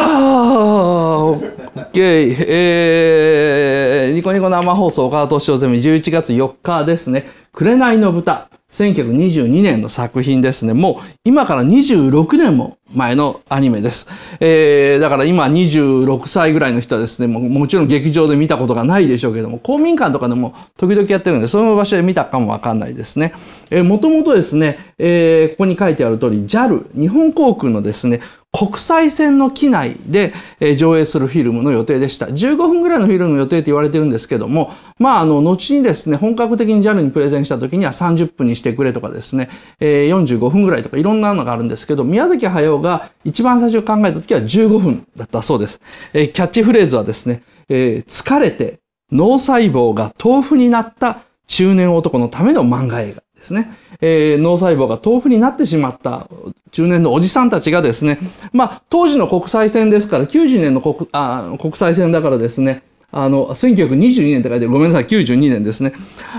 はあ、ケー、えー、ニコニコ生放送、岡田敏夫ゼミ、11月4日ですね。紅の豚、1922年の作品ですね。もう、今から26年も前のアニメです。えー、だから今26歳ぐらいの人はですね、ももちろん劇場で見たことがないでしょうけども、公民館とかでも時々やってるんで、その場所で見たかもわかんないですね。えー、もともとですね、えー、ここに書いてある通り、JAL、日本航空のですね、国際線の機内で上映するフィルムの予定でした。15分ぐらいのフィルムの予定って言われてるんですけども、まあ、あの、後にですね、本格的に JAL にプレゼンした時には30分にしてくれとかですね、え45分ぐらいとかいろんなのがあるんですけど、宮崎駿が一番最初考えた時は15分だったそうです。えキャッチフレーズはですね、え疲れて脳細胞が豆腐になった中年男のための漫画映画。ですね、えー、脳細胞が豆腐になってしまった中年のおじさんたちがですね、まあ、当時の国際線ですから、90年の国あ国際線だからですね、あの、1922年って書いてごめんなさい、92年ですね。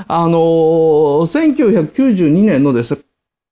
あのー、1992年のですね、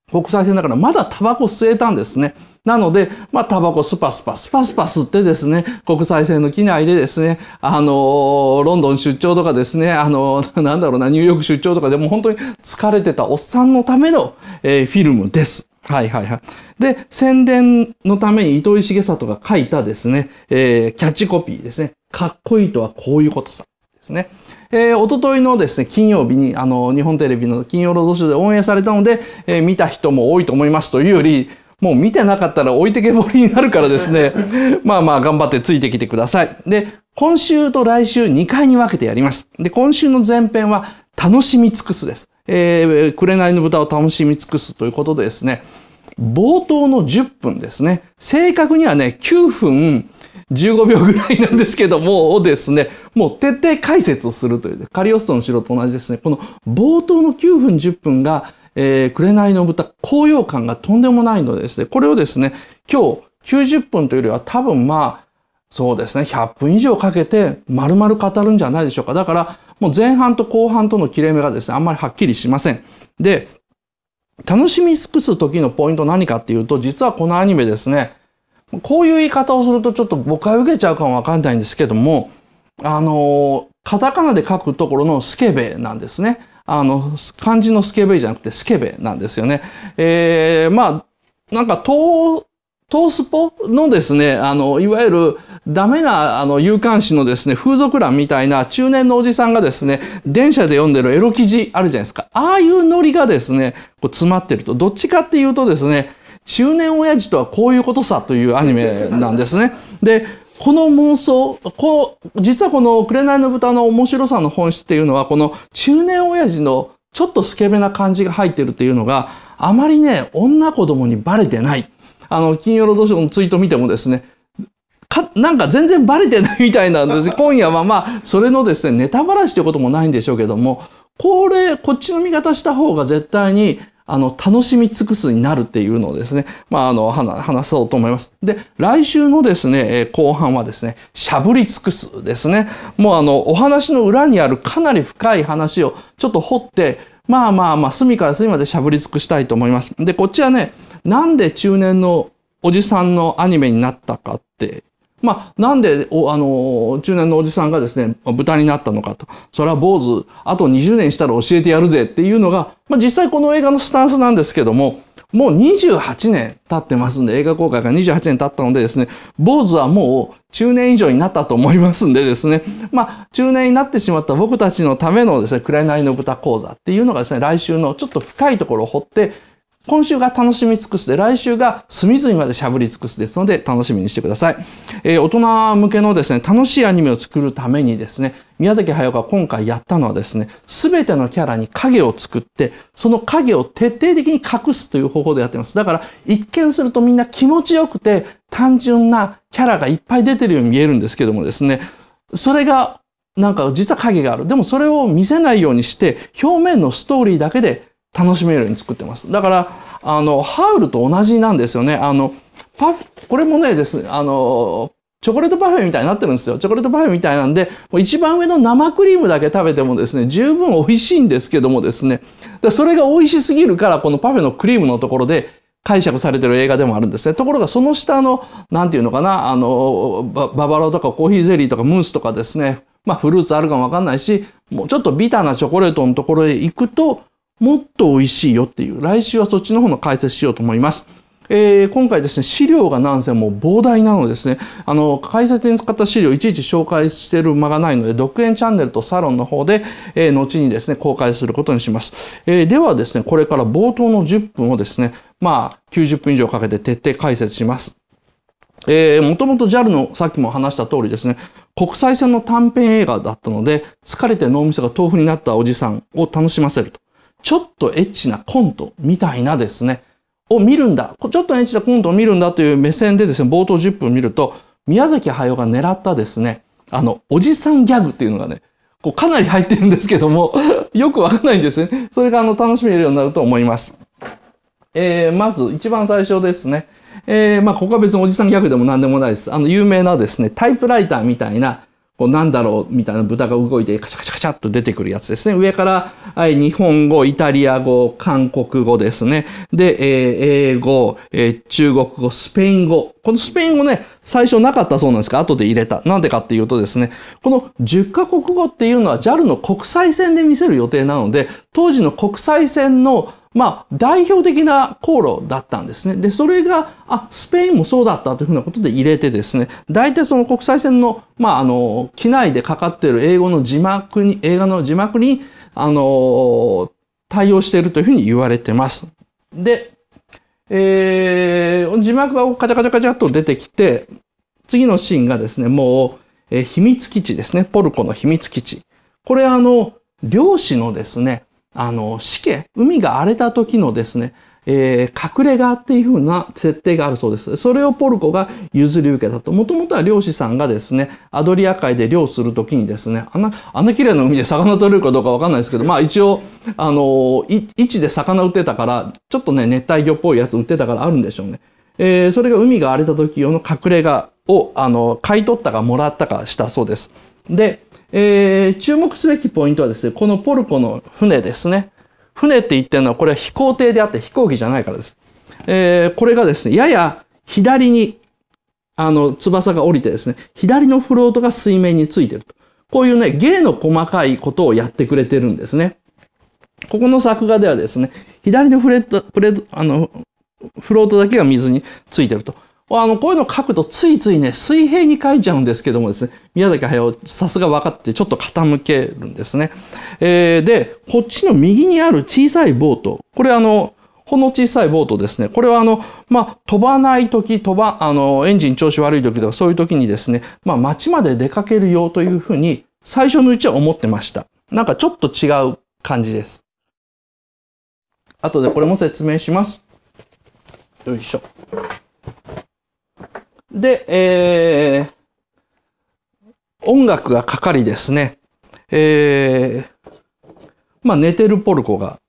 国際線だからまだタバコ吸えたんですね。なので、まあ、タバコスパスパスパスパスってですね、国際線の機内でですね、あのー、ロンドン出張とかですね、あのー、なんだろうな、ニューヨーク出張とかでも本当に疲れてたおっさんのための、えー、フィルムです。はいはいはい。で、宣伝のために糸井重里が書いたですね、えー、キャッチコピーですね。かっこいいとはこういうことさ。ですね。えー、おとといのですね、金曜日に、あの、日本テレビの金曜ロードショーで応援されたので、えー、見た人も多いと思いますというより、もう見てなかったら置いてけぼりになるからですね、まあまあ頑張ってついてきてください。で、今週と来週2回に分けてやります。で、今週の前編は楽しみ尽くすです。えー、紅の豚を楽しみ尽くすということでですね、冒頭の10分ですね。正確にはね、9分15秒ぐらいなんですけども、をですね、もう徹底解説をするという、カリオストの城と同じですね、この冒頭の9分10分が、えー、紅の豚、高揚感がとんでもないのでですね、これをですね、今日90分というよりは多分まあ、そうですね、100分以上かけて丸々語るんじゃないでしょうか。だから、もう前半と後半との切れ目がですね、あんまりはっきりしません。で、楽しみ尽くす時のポイント何かっていうと、実はこのアニメですね、こういう言い方をするとちょっと誤解を受けちゃうかもわかんないんですけども、あの、カタカナで書くところのスケベなんですね。あの、漢字のスケベじゃなくてスケベなんですよね。えー、まあ、なんか、トースポのですね、あの、いわゆるダメな、あの、有刊誌のですね、風俗欄みたいな中年のおじさんがですね、電車で読んでるエロ記事あるじゃないですか。ああいうノリがですね、こう詰まってると。どっちかっていうとですね、中年親父とはこういうことさというアニメなんですね。で、この妄想、こう、実はこの紅の豚の面白さの本質っていうのは、この中年親父のちょっとスケベな感じが入ってるっていうのが、あまりね、女子供にバレてない。あの、金曜ロードショーのツイート見てもですね、か、なんか全然バレてないみたいなんです。今夜はまあ、それのですね、ネタバラシということもないんでしょうけども、これ、こっちの見方した方が絶対に、あの、楽しみ尽くすになるっていうのをですね、まあ、あの、話そうと思います。で、来週のですね、後半はですね、しゃぶり尽くすですね。もうあの、お話の裏にあるかなり深い話をちょっと掘って、まあまあまあ、隅から隅までしゃぶり尽くしたいと思います。で、こっちはね、なんで中年のおじさんのアニメになったかってまあ、なんでお、あの、中年のおじさんがですね、豚になったのかと。それは坊主、あと20年したら教えてやるぜっていうのが、まあ、実際この映画のスタンスなんですけども、もう28年経ってますんで、映画公開が28年経ったのでですね、坊主はもう中年以上になったと思いますんでですね、まあ、中年になってしまった僕たちのためのですね、暗紅の豚講座っていうのがですね、来週のちょっと深いところを掘って、今週が楽しみ尽くすで、来週が隅々までしゃぶり尽くすですので、楽しみにしてください。えー、大人向けのですね、楽しいアニメを作るためにですね、宮崎駿が今回やったのはですね、すべてのキャラに影を作って、その影を徹底的に隠すという方法でやってます。だから、一見するとみんな気持ちよくて、単純なキャラがいっぱい出てるように見えるんですけどもですね、それが、なんか実は影がある。でもそれを見せないようにして、表面のストーリーだけで楽しめるように作ってます。だから、あの、ハウルと同じなんですよね。あの、パこれもねですね、あの、チョコレートパフェみたいになってるんですよ。チョコレートパフェみたいなんで、もう一番上の生クリームだけ食べてもですね、十分美味しいんですけどもですね、だそれが美味しすぎるから、このパフェのクリームのところで解釈されてる映画でもあるんですね。ところがその下の、なんていうのかな、あの、ババロとかコーヒーゼリーとかムースとかですね、まあフルーツあるかもわかんないし、もうちょっとビターなチョコレートのところへ行くと、もっと美味しいよっていう、来週はそっちの方の解説しようと思います。えー、今回ですね、資料がなんせもう膨大なのですね、あの、解説に使った資料いちいち紹介してる間がないので、独演チャンネルとサロンの方で、えー、後にですね、公開することにします。えー、ではですね、これから冒頭の10分をですね、まあ、90分以上かけて徹底解説します。えー、もともと JAL のさっきも話した通りですね、国際線の短編映画だったので、疲れて脳みそが豆腐になったおじさんを楽しませると。ちょっとエッチなコントみたいなですね、を見るんだ。ちょっとエッチなコントを見るんだという目線でですね、冒頭10分見ると、宮崎駿が狙ったですね、あの、おじさんギャグっていうのがね、こうかなり入ってるんですけども よくわかんないんですね。それがあの、楽しめるようになると思います。えー、まず、一番最初ですね。えー、まあ、ここは別におじさんギャグでも何でもないです。あの、有名なですね、タイプライターみたいな、こうなんだろうみたいな豚が動いてカチャカチャカチャっと出てくるやつですね。上から、はい、日本語、イタリア語、韓国語ですね。で、えー、英語、えー、中国語、スペイン語。このスペイン語ね、最初なかったそうなんですか後で入れた。なんでかっていうとですね、この10カ国語っていうのは JAL の国際線で見せる予定なので、当時の国際線のまあ、代表的な航路だったんですね。で、それが、あ、スペインもそうだったというふうなことで入れてですね、大体その国際線の、まあ、あの、機内でかかっている英語の字幕に、映画の字幕に、あの、対応しているというふうに言われてます。で、えー、字幕がカチャカチャカチャっと出てきて、次のシーンがですね、もう、えー、秘密基地ですね。ポルコの秘密基地。これあの、漁師のですね、あの、死刑、海が荒れた時のですね、えー、隠れ家っていう風な設定があるそうです。それをポルコが譲り受けたと。もともとは漁師さんがですね、アドリア海で漁するときにですね、あんな、あんな綺麗な海で魚取れるかどうかわかんないですけど、まあ一応、あのー、位置で魚売ってたから、ちょっとね、熱帯魚っぽいやつ売ってたからあるんでしょうね。えー、それが海が荒れた時用の隠れ家を、あのー、買い取ったかもらったかしたそうです。で、えー、注目すべきポイントはですね、このポルコの船ですね。船って言ってるのは、これは飛行艇であって飛行機じゃないからです。えー、これがですね、やや左に、あの、翼が降りてですね、左のフロートが水面についてると。こういうね、芸の細かいことをやってくれてるんですね。ここの作画ではですね、左のフレット、フレット、あの、フロートだけが水についてると。あの、こういうの書くとついついね、水平に書いちゃうんですけどもですね、宮崎駿、さすが分かってちょっと傾けるんですね。えー、で、こっちの右にある小さいボート、これあの、ほんの小さいボートですね。これはあの、まあ、飛ばない時、飛ば、あの、エンジン調子悪い時とかそういう時にですね、まあ、街まで出かけるよというふうに、最初のうちは思ってました。なんかちょっと違う感じです。後でこれも説明します。よいしょ。で、えー、音楽がかかりですね、えー、まあ、寝てるポルコが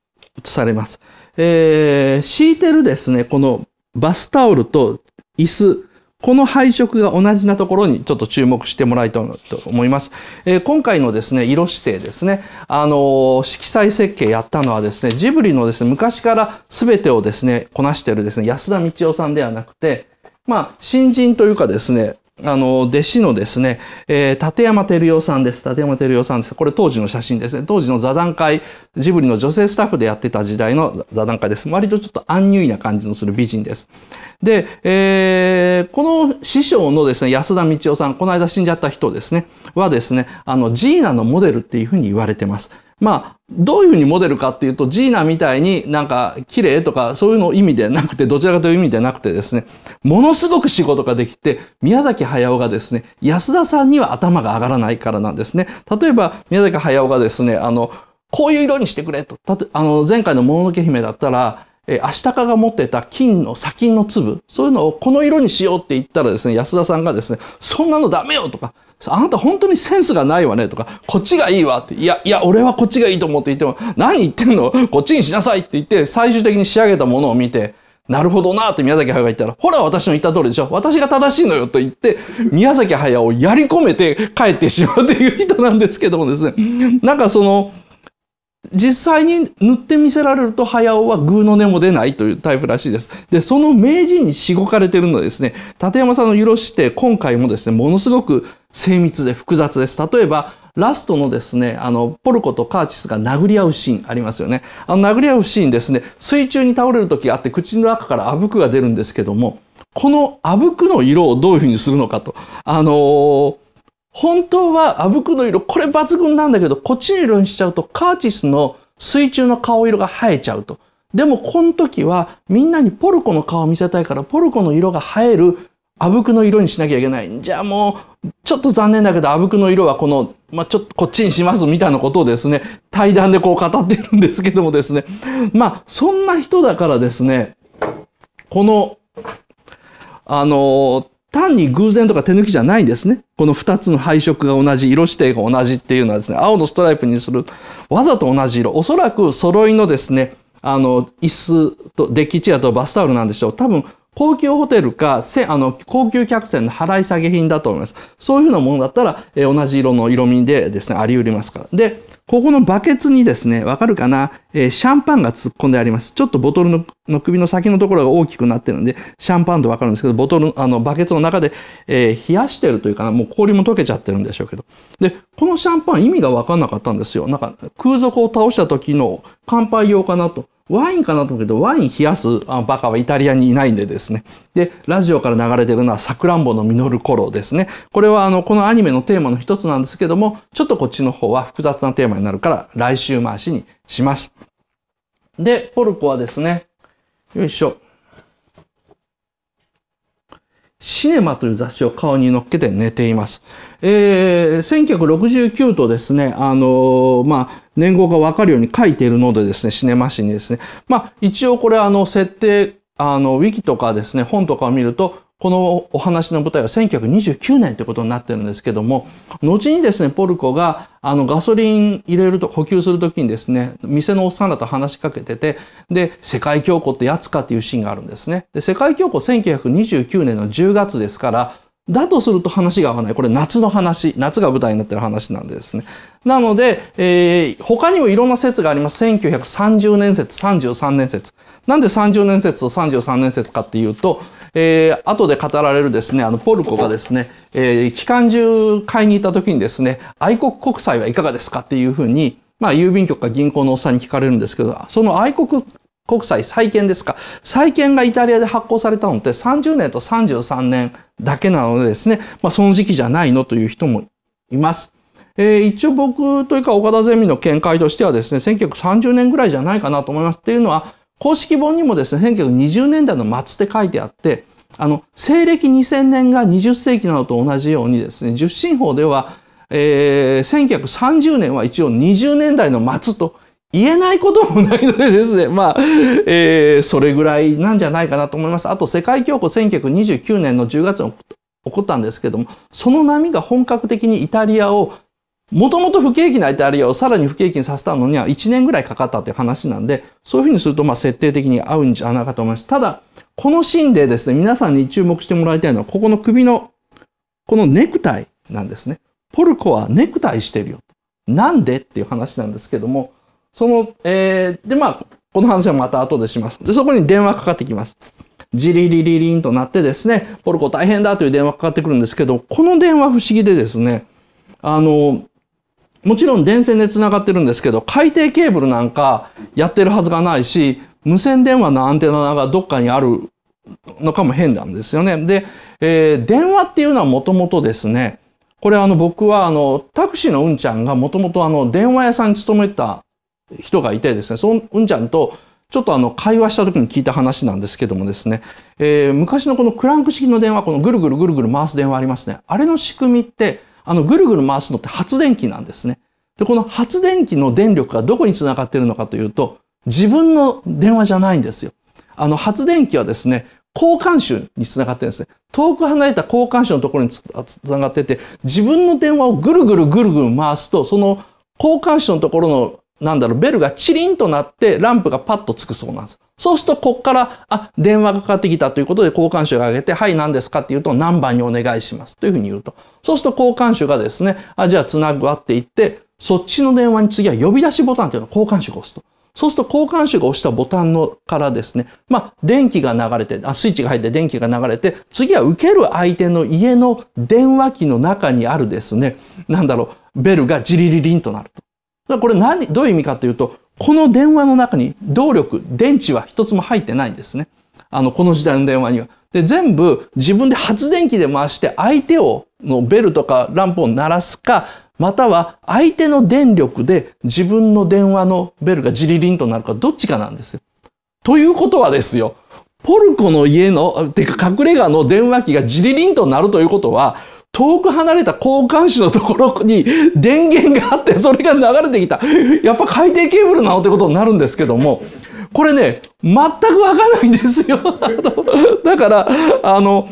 映されます。えー、敷いてるですね、このバスタオルと椅子、この配色が同じなところにちょっと注目してもらいたいと思います。えー、今回のですね、色指定ですね、あのー、色彩設計やったのはですね、ジブリのですね、昔から全てをですね、こなしてるですね、安田道夫さんではなくて、まあ、新人というかですね、あの、弟子のですね、えー、立山照夫さんです。立山照夫さんです。これ当時の写真ですね。当時の座談会、ジブリの女性スタッフでやってた時代の座談会です。割とちょっとアンニュイな感じのする美人です。で、えー、この師匠のですね、安田道夫さん、この間死んじゃった人ですね、はですね、あの、ジーナのモデルっていうふうに言われてます。まあ、どういうふうにモデルかっていうと、ジーナみたいになんか綺麗とかそういうの意味でなくて、どちらかという意味でなくてですね、ものすごく仕事ができて、宮崎駿がですね、安田さんには頭が上がらないからなんですね。例えば、宮崎駿がですね、あの、こういう色にしてくれと。たとあの、前回のもののけ姫だったら、えアシタカが持ってた金の砂金の粒、そういうのをこの色にしようって言ったらですね、安田さんがですね、そんなのダメよとか、あなた本当にセンスがないわねとか、こっちがいいわって、いや、いや、俺はこっちがいいと思って言っても、何言ってんのこっちにしなさいって言って、最終的に仕上げたものを見て、なるほどなって宮崎駿が言ったら、ほら私の言った通りでしょ私が正しいのよと言って、宮崎駿をやり込めて帰ってしまうという人なんですけどもですね、なんかその、実際に塗ってみせられると早尾は偶の根も出ないというタイプらしいです。で、その名人にしごかれてるのですね、立山さんの色して今回もですね、ものすごく精密で複雑です。例えば、ラストのですね、あの、ポルコとカーチスが殴り合うシーンありますよね。あの、殴り合うシーンですね、水中に倒れる時があって、口の中からあぶくが出るんですけども、このあぶくの色をどういうふうにするのかと。あのー本当はあぶくの色、これ抜群なんだけど、こっちの色にしちゃうとカーチスの水中の顔色が生えちゃうと。でもこの時はみんなにポルコの顔を見せたいからポルコの色が映えるあぶくの色にしなきゃいけない。じゃあもう、ちょっと残念だけど、あぶくの色はこの、まあ、ちょっとこっちにしますみたいなことをですね、対談でこう語ってるんですけどもですね。まあ、そんな人だからですね、この、あのー単に偶然とか手抜きじゃないんですね。この2つの配色が同じ、色指定が同じっていうのはですね、青のストライプにする、わざと同じ色。おそらく揃いのですね、あの、椅子と、デッキチェアとバスタオルなんでしょう。多分、高級ホテルか、せあの、高級客船の払い下げ品だと思います。そういうふうなものだったら、えー、同じ色の色味でですね、あり得りますから。で、ここのバケツにですね、わかるかな、えー、シャンパンが突っ込んであります。ちょっとボトルのの首の先のところが大きくなってるんで、シャンパンとわかるんですけど、ボトル、あの、バケツの中で、えー、冷やしてるというかな、もう氷も溶けちゃってるんでしょうけど。で、このシャンパン意味がわかんなかったんですよ。なんか、空賊を倒した時の乾杯用かなと。ワインかなと思うけど、ワイン冷やすあバカはイタリアにいないんでですね。で、ラジオから流れてるのはサクランボの実る頃ですね。これはあの、このアニメのテーマの一つなんですけども、ちょっとこっちの方は複雑なテーマになるから来週回しにします。で、ポルコはですね、よいしょ。シネマという雑誌を顔に乗っけて寝ています。えー、1969とですね、あのー、まあ、年号がわかるように書いているのでですね、シネマ誌にですね。まあ、一応これあの、設定、あの、ウィキとかですね、本とかを見ると、このお話の舞台は1929年ということになってるんですけども、後にですね、ポルコが、あの、ガソリン入れると、補給するときにですね、店のおっさんらと話しかけてて、で、世界恐慌ってやつかっていうシーンがあるんですね。で、世界恐慌1929年の10月ですから、だとすると話が合わない。これ夏の話。夏が舞台になってる話なんですね。なので、えー、他にもいろんな説があります。1930年説、33年説。なんで30年説と33年説かっていうと、えー、後で語られるですね、あの、ポルコがですね、えー、機関銃買いに行った時にですね、愛国国債はいかがですかっていうふうに、まあ、郵便局か銀行のおっさんに聞かれるんですけど、その愛国国債債券ですか。債券がイタリアで発行されたのって30年と33年だけなのでですね、まあ、その時期じゃないのという人もいます。えー、一応僕というか岡田ゼミの見解としてはですね、1930年ぐらいじゃないかなと思います。っていうのは、公式本にもですね、1920年代の末って書いてあって、あの、西暦2000年が20世紀などと同じようにですね、十進法では、えー、1930年は一応20年代の末と言えないこともないのでですね、まあ、えー、それぐらいなんじゃないかなと思います。あと、世界恐慌1929年の10月に起こったんですけども、その波が本格的にイタリアをもともと不景気の相手あるいはさらに不景気にさせたのには1年ぐらいかかったっていう話なんで、そういうふうにするとまあ設定的に合うんじゃないかと思います。ただ、このシーンでですね、皆さんに注目してもらいたいのは、ここの首の、このネクタイなんですね。ポルコはネクタイしてるよ。なんでっていう話なんですけども、その、えー、でまあ、この話はまた後でします。で、そこに電話かかってきます。ジリリリリンとなってですね、ポルコ大変だという電話かかってくるんですけど、この電話不思議でですね、あの、もちろん電線でつながってるんですけど、海底ケーブルなんかやってるはずがないし、無線電話のアンテナがどっかにあるのかも変なんですよね。で、えー、電話っていうのはもともとですね、これあの僕はあのタクシーのうんちゃんがもともとあの電話屋さんに勤めた人がいてですね、そのうんちゃんとちょっとあの会話した時に聞いた話なんですけどもですね、えー、昔のこのクランク式の電話、このぐるぐるぐるぐる回す電話ありますね。あれの仕組みってあの、ぐるぐる回すのって発電機なんですね。で、この発電機の電力がどこにつながっているのかというと、自分の電話じゃないんですよ。あの、発電機はですね、交換手につながってるんですね。遠く離れた交換手のところにつながってて、自分の電話をぐるぐるぐるぐる回すと、その交換手のところのなんだろう、ベルがチリンとなってランプがパッとつくそうなんです。そうすると、こっから、あ、電話がかかってきたということで交換手が上げて、はい、何ですかって言うと、何番にお願いしますというふうに言うと。そうすると交換手がですね、あ、じゃあ繋ぐわって言って、そっちの電話に次は呼び出しボタンというのを交換手が押すと。そうすると交換手が押したボタンのからですね、まあ、電気が流れてあ、スイッチが入って電気が流れて、次は受ける相手の家の電話機の中にあるですね、なんだろう、ベルがジリリリンとなると。これ何、どういう意味かというと、この電話の中に動力、電池は一つも入ってないんですね。あの、この時代の電話には。で、全部自分で発電機で回して相手を、のベルとかランプを鳴らすか、または相手の電力で自分の電話のベルがジリリンとなるかどっちかなんですよ。ということはですよ、ポルコの家の、てか隠れ家の電話機がジリリンとなるということは、遠く離れた交換手のところに電源があってそれが流れてきたやっぱ海底ケーブルなのってことになるんですけどもこれね、全くわかんないんですよ。だから、あの、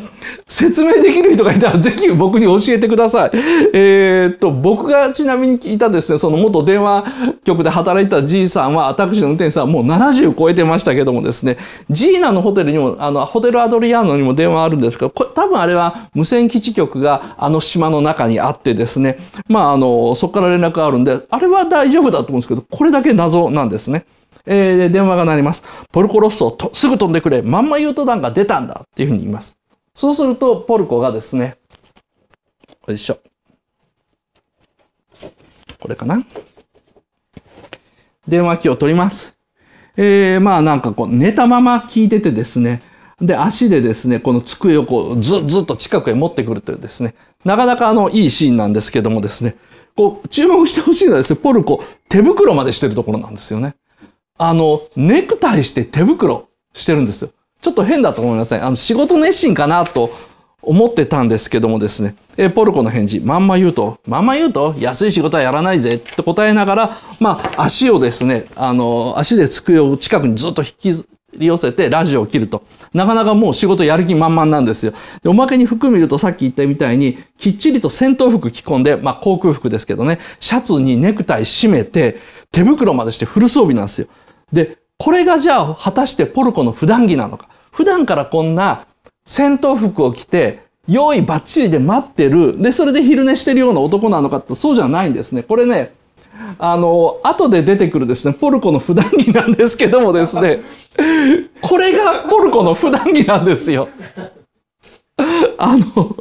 説明できる人がいたら、ぜひ僕に教えてください。えー、っと、僕がちなみに聞いたですね、その元電話局で働いた G さんは、タクシーの運転手さんはもう70超えてましたけどもですね、ジーナのホテルにも、あの、ホテルアドリアーノにも電話あるんですけこれ多分あれは無線基地局があの島の中にあってですね、まあ、あの、そこから連絡があるんで、あれは大丈夫だと思うんですけど、これだけ謎なんですね。えー、電話が鳴ります。ポルコロッソと、すぐ飛んでくれ。まんま言うと弾が出たんだっていうふうに言います。そうすると、ポルコがですね、よいしょ。これかな。電話機を取ります。えー、まあなんかこう、寝たまま聞いててですね、で、足でですね、この机をこう、ず、ずっと近くへ持ってくるというですね、なかなかあの、いいシーンなんですけどもですね、こう、注目してほしいのはですね、ポルコ、手袋までしてるところなんですよね。あの、ネクタイして手袋してるんですよ。ちょっと変だと思いません。あの、仕事熱心かなと思ってたんですけどもですね、えポルコの返事、まんま言うと、まんま言うと、安い仕事はやらないぜって答えながら、まあ、足をですね、あの、足で机を近くにずっと引き寄せてラジオを切ると。なかなかもう仕事やる気満々なんですよ。で、おまけに服見るとさっき言ったみたいに、きっちりと戦闘服着込んで、まあ、航空服ですけどね、シャツにネクタイ締めて、手袋までしてフル装備なんですよ。で、これがじゃあ果たしてポルコの普段着なのか。普段からこんな戦闘服を着て、用意バッチリで待ってる。で、それで昼寝してるような男なのかってそうじゃないんですね。これね、あの、後で出てくるですね、ポルコの普段着なんですけどもですね、これがポルコの普段着なんですよ。あの、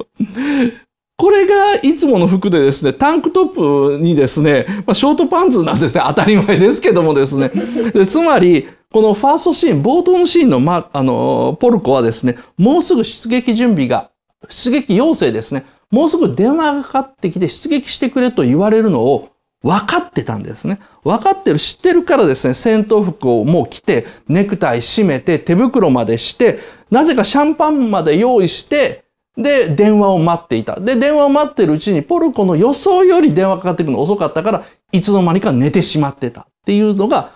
これがいつもの服でですね、タンクトップにですね、まあ、ショートパンツなんですね、当たり前ですけどもですね。でつまり、このファーストシーン、冒頭のシーンの、ま、あの、ポルコはですね、もうすぐ出撃準備が、出撃要請ですね、もうすぐ電話がかかってきて出撃してくれと言われるのを分かってたんですね。分かってる、知ってるからですね、戦闘服をもう着て、ネクタイ締めて、手袋までして、なぜかシャンパンまで用意して、で、電話を待っていた。で、電話を待ってるうちに、ポルコの予想より電話かかってくるの遅かったから、いつの間にか寝てしまってたっていうのが、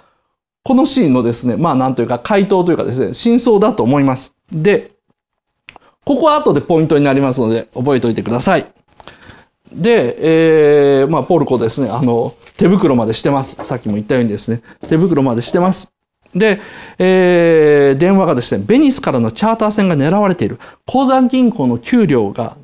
このシーンのですね、まあなんというか回答というかですね、真相だと思います。で、ここは後でポイントになりますので、覚えておいてください。で、えー、まあ、ポルコですね、あの、手袋までしてます。さっきも言ったようにですね、手袋までしてます。で、えー、電話がですね、ベニスからのチャーター船が狙われている。鉱山銀行の給料が、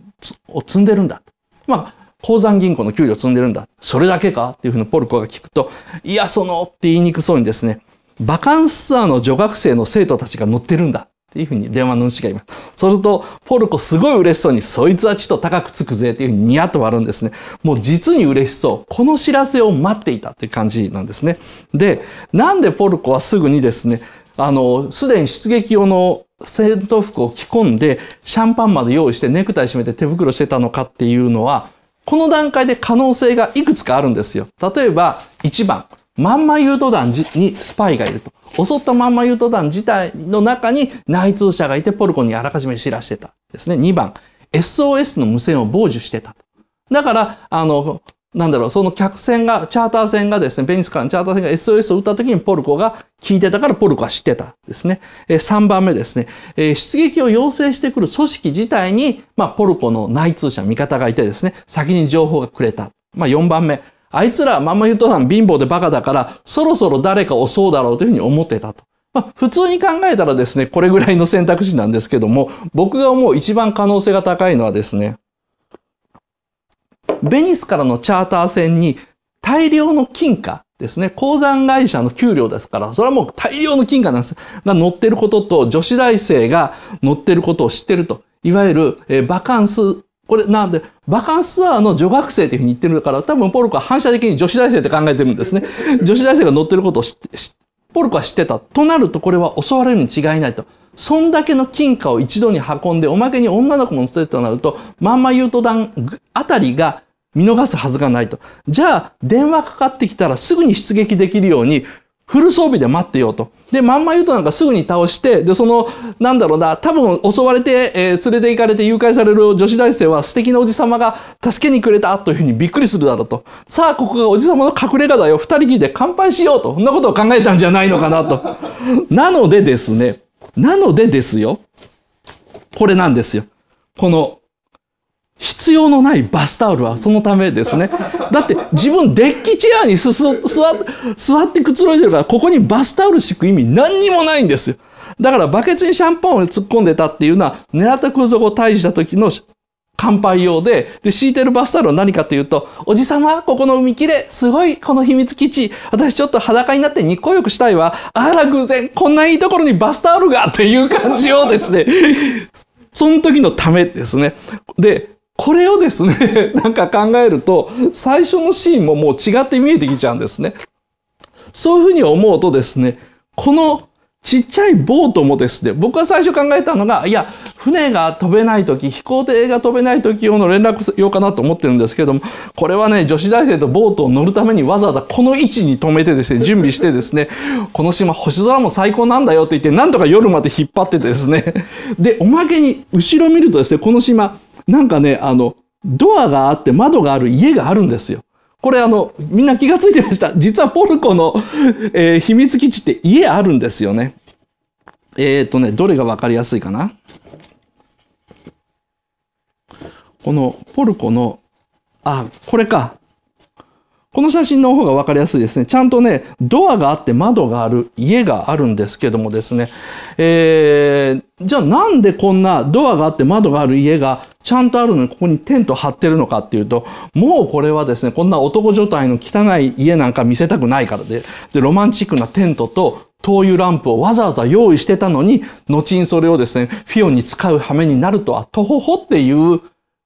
を積んでるんだ。まあ、鉱山銀行の給料を積んでるんだ。それだけかっていうふうにポルコが聞くと、いや、その、って言いにくそうにですね、バカンスツアーの女学生の生徒たちが乗ってるんだ。っていうふうに電話の主が言います。そうすると、ポルコすごい嬉しそうに、そいつはちと高くつくぜっていうふうにニヤッと割るんですね。もう実に嬉しそう。この知らせを待っていたっていう感じなんですね。で、なんでポルコはすぐにですね、あの、すでに出撃用の戦闘服を着込んで、シャンパンまで用意してネクタイ締めて手袋してたのかっていうのは、この段階で可能性がいくつかあるんですよ。例えば、1番、まんま誘導団にスパイがいると。襲ったまんま言うと団自体の中に内通者がいてポルコにあらかじめ知らしてた。ですね。2番、SOS の無線を傍受してた。だから、あの、なんだろう、その客船が、チャーター船がですね、ベニスからのチャーター船が SOS を打った時にポルコが聞いてたからポルコは知ってたですね。3番目ですね、出撃を要請してくる組織自体に、まあ、ポルコの内通者、味方がいてですね、先に情報がくれた。まあ、4番目、あいつら、まんま言うとさん、貧乏でバカだから、そろそろ誰かをそうだろうというふうに思ってたと。まあ、普通に考えたらですね、これぐらいの選択肢なんですけども、僕が思う一番可能性が高いのはですね、ベニスからのチャーター船に大量の金貨ですね、鉱山会社の給料ですから、それはもう大量の金貨なんです。が乗ってることと、女子大生が乗ってることを知ってると。いわゆる、えー、バカンスこれなんで、バカンスツアーの女学生というふうに言ってるから、多分ポルコは反射的に女子大生って考えてるんですね。女子大生が乗ってることを知って、ポルコは知ってた。となるとこれは襲われるに違いないと。そんだけの金貨を一度に運んで、おまけに女の子も乗せるとなると、まんま言うと段あたりが見逃すはずがないと。じゃあ、電話かかってきたらすぐに出撃できるように、フル装備で待ってようと。で、まんま言うとなんかすぐに倒して、で、その、なんだろうな、多分襲われて、えー、連れて行かれて誘拐される女子大生は素敵なおじさまが助けにくれたというふうにびっくりするだろうと。さあ、ここがおじさまの隠れ家だよ。二人きりで乾杯しようと。そんなことを考えたんじゃないのかなと。なのでですね。なのでですよ。これなんですよ。この必要のないバスタオルはそのためですね。だって自分デッキチェアにすす座ってくつろいでるからここにバスタオル敷く意味何にもないんですよ。だからバケツにシャンパンを突っ込んでたっていうのは狙った空賊を退治した時の乾杯用で、で、敷いてるバスタオルは何かというと、おじさま、ここの海きれすごい、この秘密基地、私ちょっと裸になって日光浴したいわ、あら偶然、こんないいところにバスタオルがっていう感じをですね、その時のためですね。で、これをですね、なんか考えると、最初のシーンももう違って見えてきちゃうんですね。そういうふうに思うとですね、このちっちゃいボートもですね、僕は最初考えたのが、いや、船が飛べない時、飛行艇が飛べない時用の連絡用かなと思ってるんですけども、これはね、女子大生とボートを乗るためにわざわざこの位置に止めてですね、準備してですね、この島星空も最高なんだよって言って、なんとか夜まで引っ張ってですね、で、おまけに後ろ見るとですね、この島、なんかね、あの、ドアがあって窓がある家があるんですよ。これあの、みんな気がついてました。実はポルコの、えー、秘密基地って家あるんですよね。えっ、ー、とね、どれがわかりやすいかなこのポルコの、あ、これか。この写真の方がわかりやすいですね。ちゃんとね、ドアがあって窓がある家があるんですけどもですね。えー、じゃあなんでこんなドアがあって窓がある家がちゃんとあるのにここにテント張ってるのかっていうと、もうこれはですね、こんな男女体の汚い家なんか見せたくないからで、で、ロマンチックなテントと灯油ランプをわざわざ用意してたのに、後にそれをですね、フィオンに使う羽目になるとは、とほほっていう、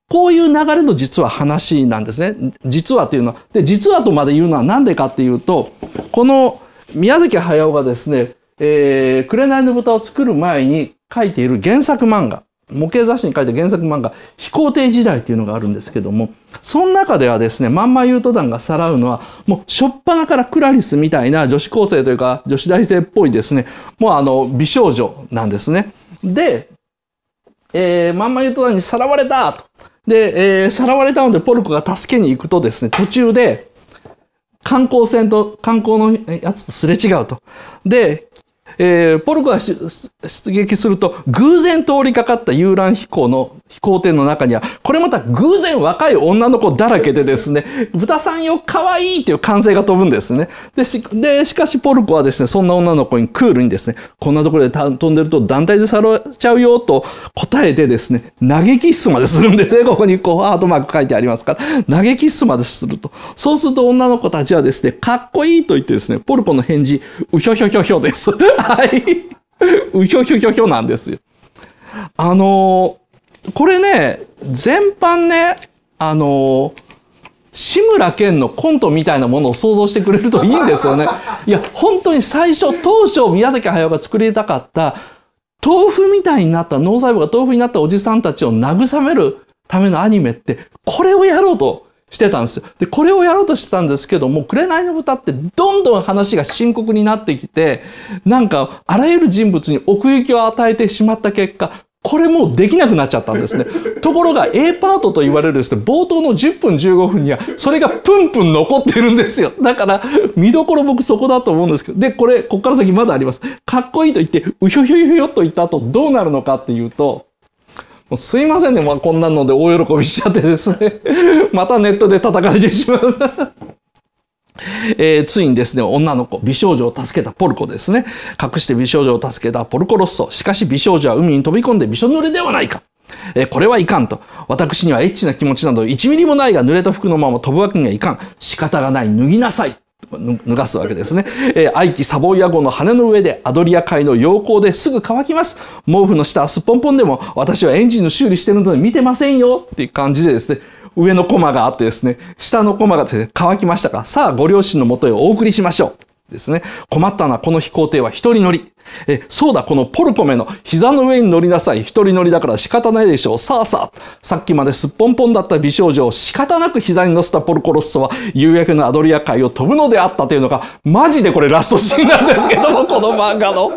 こういう流れの実は話なんですね。実はというのは。で、実はとまで言うのはなんでかっていうと、この宮崎駿がですね、えー、紅の豚を作る前に書いている原作漫画。模型雑誌に書いた原作漫画「飛行艇時代」っていうのがあるんですけどもその中ではですねまんまうと団がさらうのはもう初っ端からクラリスみたいな女子高生というか女子大生っぽいですねもうあの美少女なんですね。で、えー、まんまうと団にさらわれたと。で、えー、さらわれたのでポルコが助けに行くとですね途中で観光船と観光のやつとすれ違うと。で、えー、ポルコが出撃すると偶然通りかかった遊覧飛行の飛行艇の中にはこれまた偶然若い女の子だらけでですね豚さんよ可愛いという歓声が飛ぶんですねでしでしかしポルコはですねそんな女の子にクールにですねこんなところで飛んでると団体でされちゃうよと答えてですね嘆き室までするんですねここにこうハートマーク書いてありますから嘆き室までするとそうすると女の子たちはですねかっこいいと言ってですねポルコの返事うひょひょひょひょです はい。うひょひょひょひょなんですよ。あのー、これね、全般ね、あのー、志村けんのコントみたいなものを想像してくれるといいんですよね。いや、本当に最初、当初、宮崎駿が作りたかった、豆腐みたいになった脳細胞が豆腐になったおじさんたちを慰めるためのアニメって、これをやろうとしてたんですで、これをやろうとしてたんですけども、紅の豚ってどんどん話が深刻になってきて、なんか、あらゆる人物に奥行きを与えてしまった結果、これもうできなくなっちゃったんですね。ところが A パートと言われるですね、冒頭の10分15分にはそれがプンプン残ってるんですよ。だから見どころ僕そこだと思うんですけど、で、これ、こっから先まだあります。かっこいいと言って、うひょひょひょひょと言った後どうなるのかっていうと、うすいませんね、まあ、こんなので大喜びしちゃってですね またネットで叩かれてしまう えー、ついにですね、女の子、美少女を助けたポルコですね。隠して美少女を助けたポルコロッソ。しかし美少女は海に飛び込んでびしょ濡れではないか。えー、これはいかんと。私にはエッチな気持ちなど1ミリもないが濡れた服のまま飛ぶわけにはいかん。仕方がない、脱ぎなさい。脱がすわけですね。えー、愛機サボイア号の羽の上でアドリア海の陽光ですぐ乾きます。毛布の下すっぽんぽんでも私はエンジンの修理してるので見てませんよっていう感じでですね、上のコマがあってですね、下のコマがですね、乾きましたかさあご両親のもとへお送りしましょう。ですね。困ったな、この飛行艇は一人乗り。え、そうだ、このポルコメの膝の上に乗りなさい。一人乗りだから仕方ないでしょう。さあさあ。さっきまですっぽんぽんだった美少女を仕方なく膝に乗せたポルコロッソは夕焼けのアドリア海を飛ぶのであったというのが、マジでこれラストシーンなんですけども、この漫画の。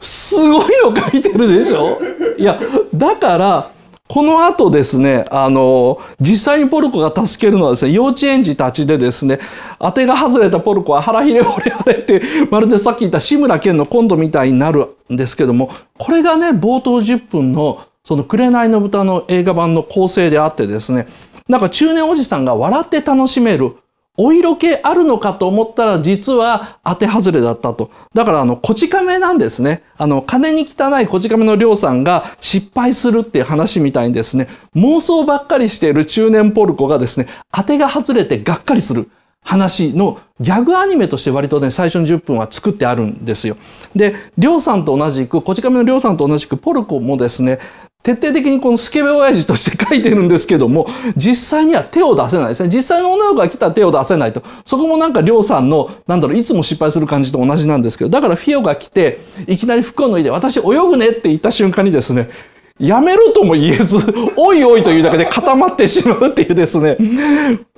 すごいの書いてるでしょいや、だから、この後ですね、あの、実際にポルコが助けるのはですね、幼稚園児たちでですね、当てが外れたポルコは腹ひれほれられて、まるでさっき言った志村けんの今度みたいになるんですけども、これがね、冒頭10分の、その紅の豚の映画版の構成であってですね、なんか中年おじさんが笑って楽しめるお色気あるのかと思ったら実は当て外れだったと。だからあの、こち亀なんですね。あの、金に汚いこち亀のりょうさんが失敗するっていう話みたいにですね、妄想ばっかりしている中年ポルコがですね、当てが外れてがっかりする。話のギャグアニメとして割とね、最初の10分は作ってあるんですよ。で、りょうさんと同じく、こち亀のりょうさんと同じく、ポルコもですね、徹底的にこのスケベ親父として書いてるんですけども、実際には手を出せないですね。実際の女の子が来たら手を出せないと。そこもなんかりょうさんの、なんだろう、いつも失敗する感じと同じなんですけど、だからフィオが来て、いきなり服を脱いで、私泳ぐねって言った瞬間にですね、やめろとも言えず、おいおいというだけで固まってしまうっていうですね。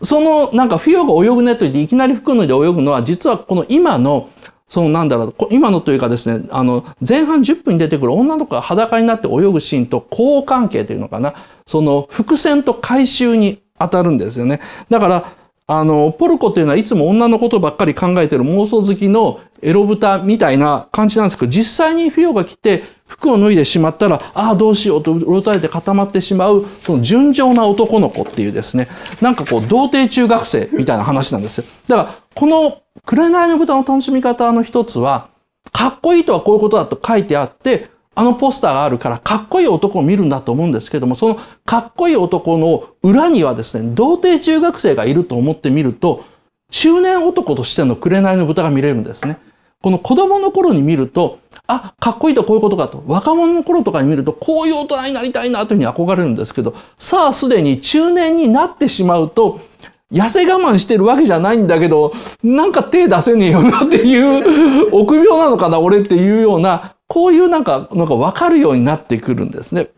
その、なんか、フィオが泳ぐねと言って、いきなり服脱いで泳ぐのは、実はこの今のそのなんだろう、今のというかですね、あの、前半10分に出てくる女の子が裸になって泳ぐシーンと交換関係というのかな、その伏線と回収に当たるんですよね。だから、あの、ポルコというのはいつも女のことばっかり考えてる妄想好きのエロ豚みたいな感じなんですけど、実際にフィオが来て、服を脱いでしまったら、ああ、どうしようと、うろたれて固まってしまう、その純情な男の子っていうですね、なんかこう、童貞中学生みたいな話なんですよ。だから、この、紅の豚の楽しみ方の一つは、かっこいいとはこういうことだと書いてあって、あのポスターがあるから、かっこいい男を見るんだと思うんですけども、そのかっこいい男の裏にはですね、童貞中学生がいると思ってみると、中年男としての紅の豚が見れるんですね。この子供の頃に見ると、あ、かっこいいとこういうことかと。若者の頃とかに見ると、こういう大人になりたいなというふうに憧れるんですけど、さあすでに中年になってしまうと、痩せ我慢してるわけじゃないんだけど、なんか手出せねえよなっていう、臆病なのかな、俺っていうような、こういうなんか、なんかわかるようになってくるんですね。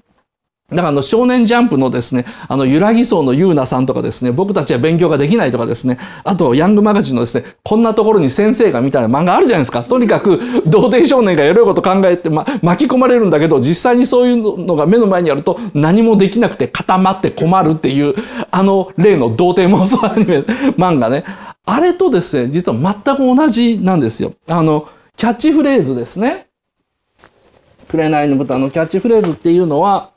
だからあの少年ジャンプのですね、あの、ゆらぎそうのゆうなさんとかですね、僕たちは勉強ができないとかですね、あと、ヤングマガジンのですね、こんなところに先生がみたいな漫画あるじゃないですか。とにかく、童貞少年がエロいこと考えて、ま、巻き込まれるんだけど、実際にそういうのが目の前にあると、何もできなくて固まって困るっていう、あの、例の童貞妄想アニメ、漫画ね。あれとですね、実は全く同じなんですよ。あの、キャッチフレーズですね。紅の豚のキャッチフレーズっていうのは、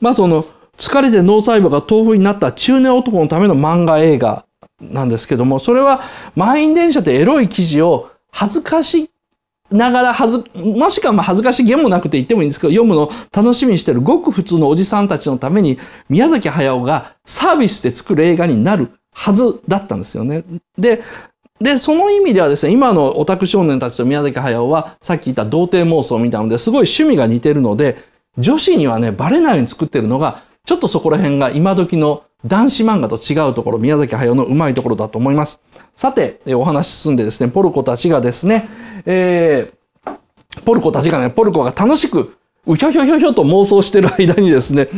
まあその、疲れて脳細胞が豆腐になった中年男のための漫画映画なんですけども、それは満員電車でエロい記事を恥ずかしながら、はず、もしかまあ恥ずかしげもなくて言ってもいいんですけど、読むの楽しみにしてるごく普通のおじさんたちのために、宮崎駿がサービスで作る映画になるはずだったんですよね。で、で、その意味ではですね、今のオタク少年たちと宮崎駿は、さっき言った童貞妄想みたいなので、すごい趣味が似てるので、女子にはね、バレないように作ってるのが、ちょっとそこら辺が今時の男子漫画と違うところ、宮崎駿のうまいところだと思います。さて、えお話進んでですね、ポルコたちがですね、えー、ポルコたちがね、ポルコが楽しくうひょひょひょひょと妄想してる間にですね、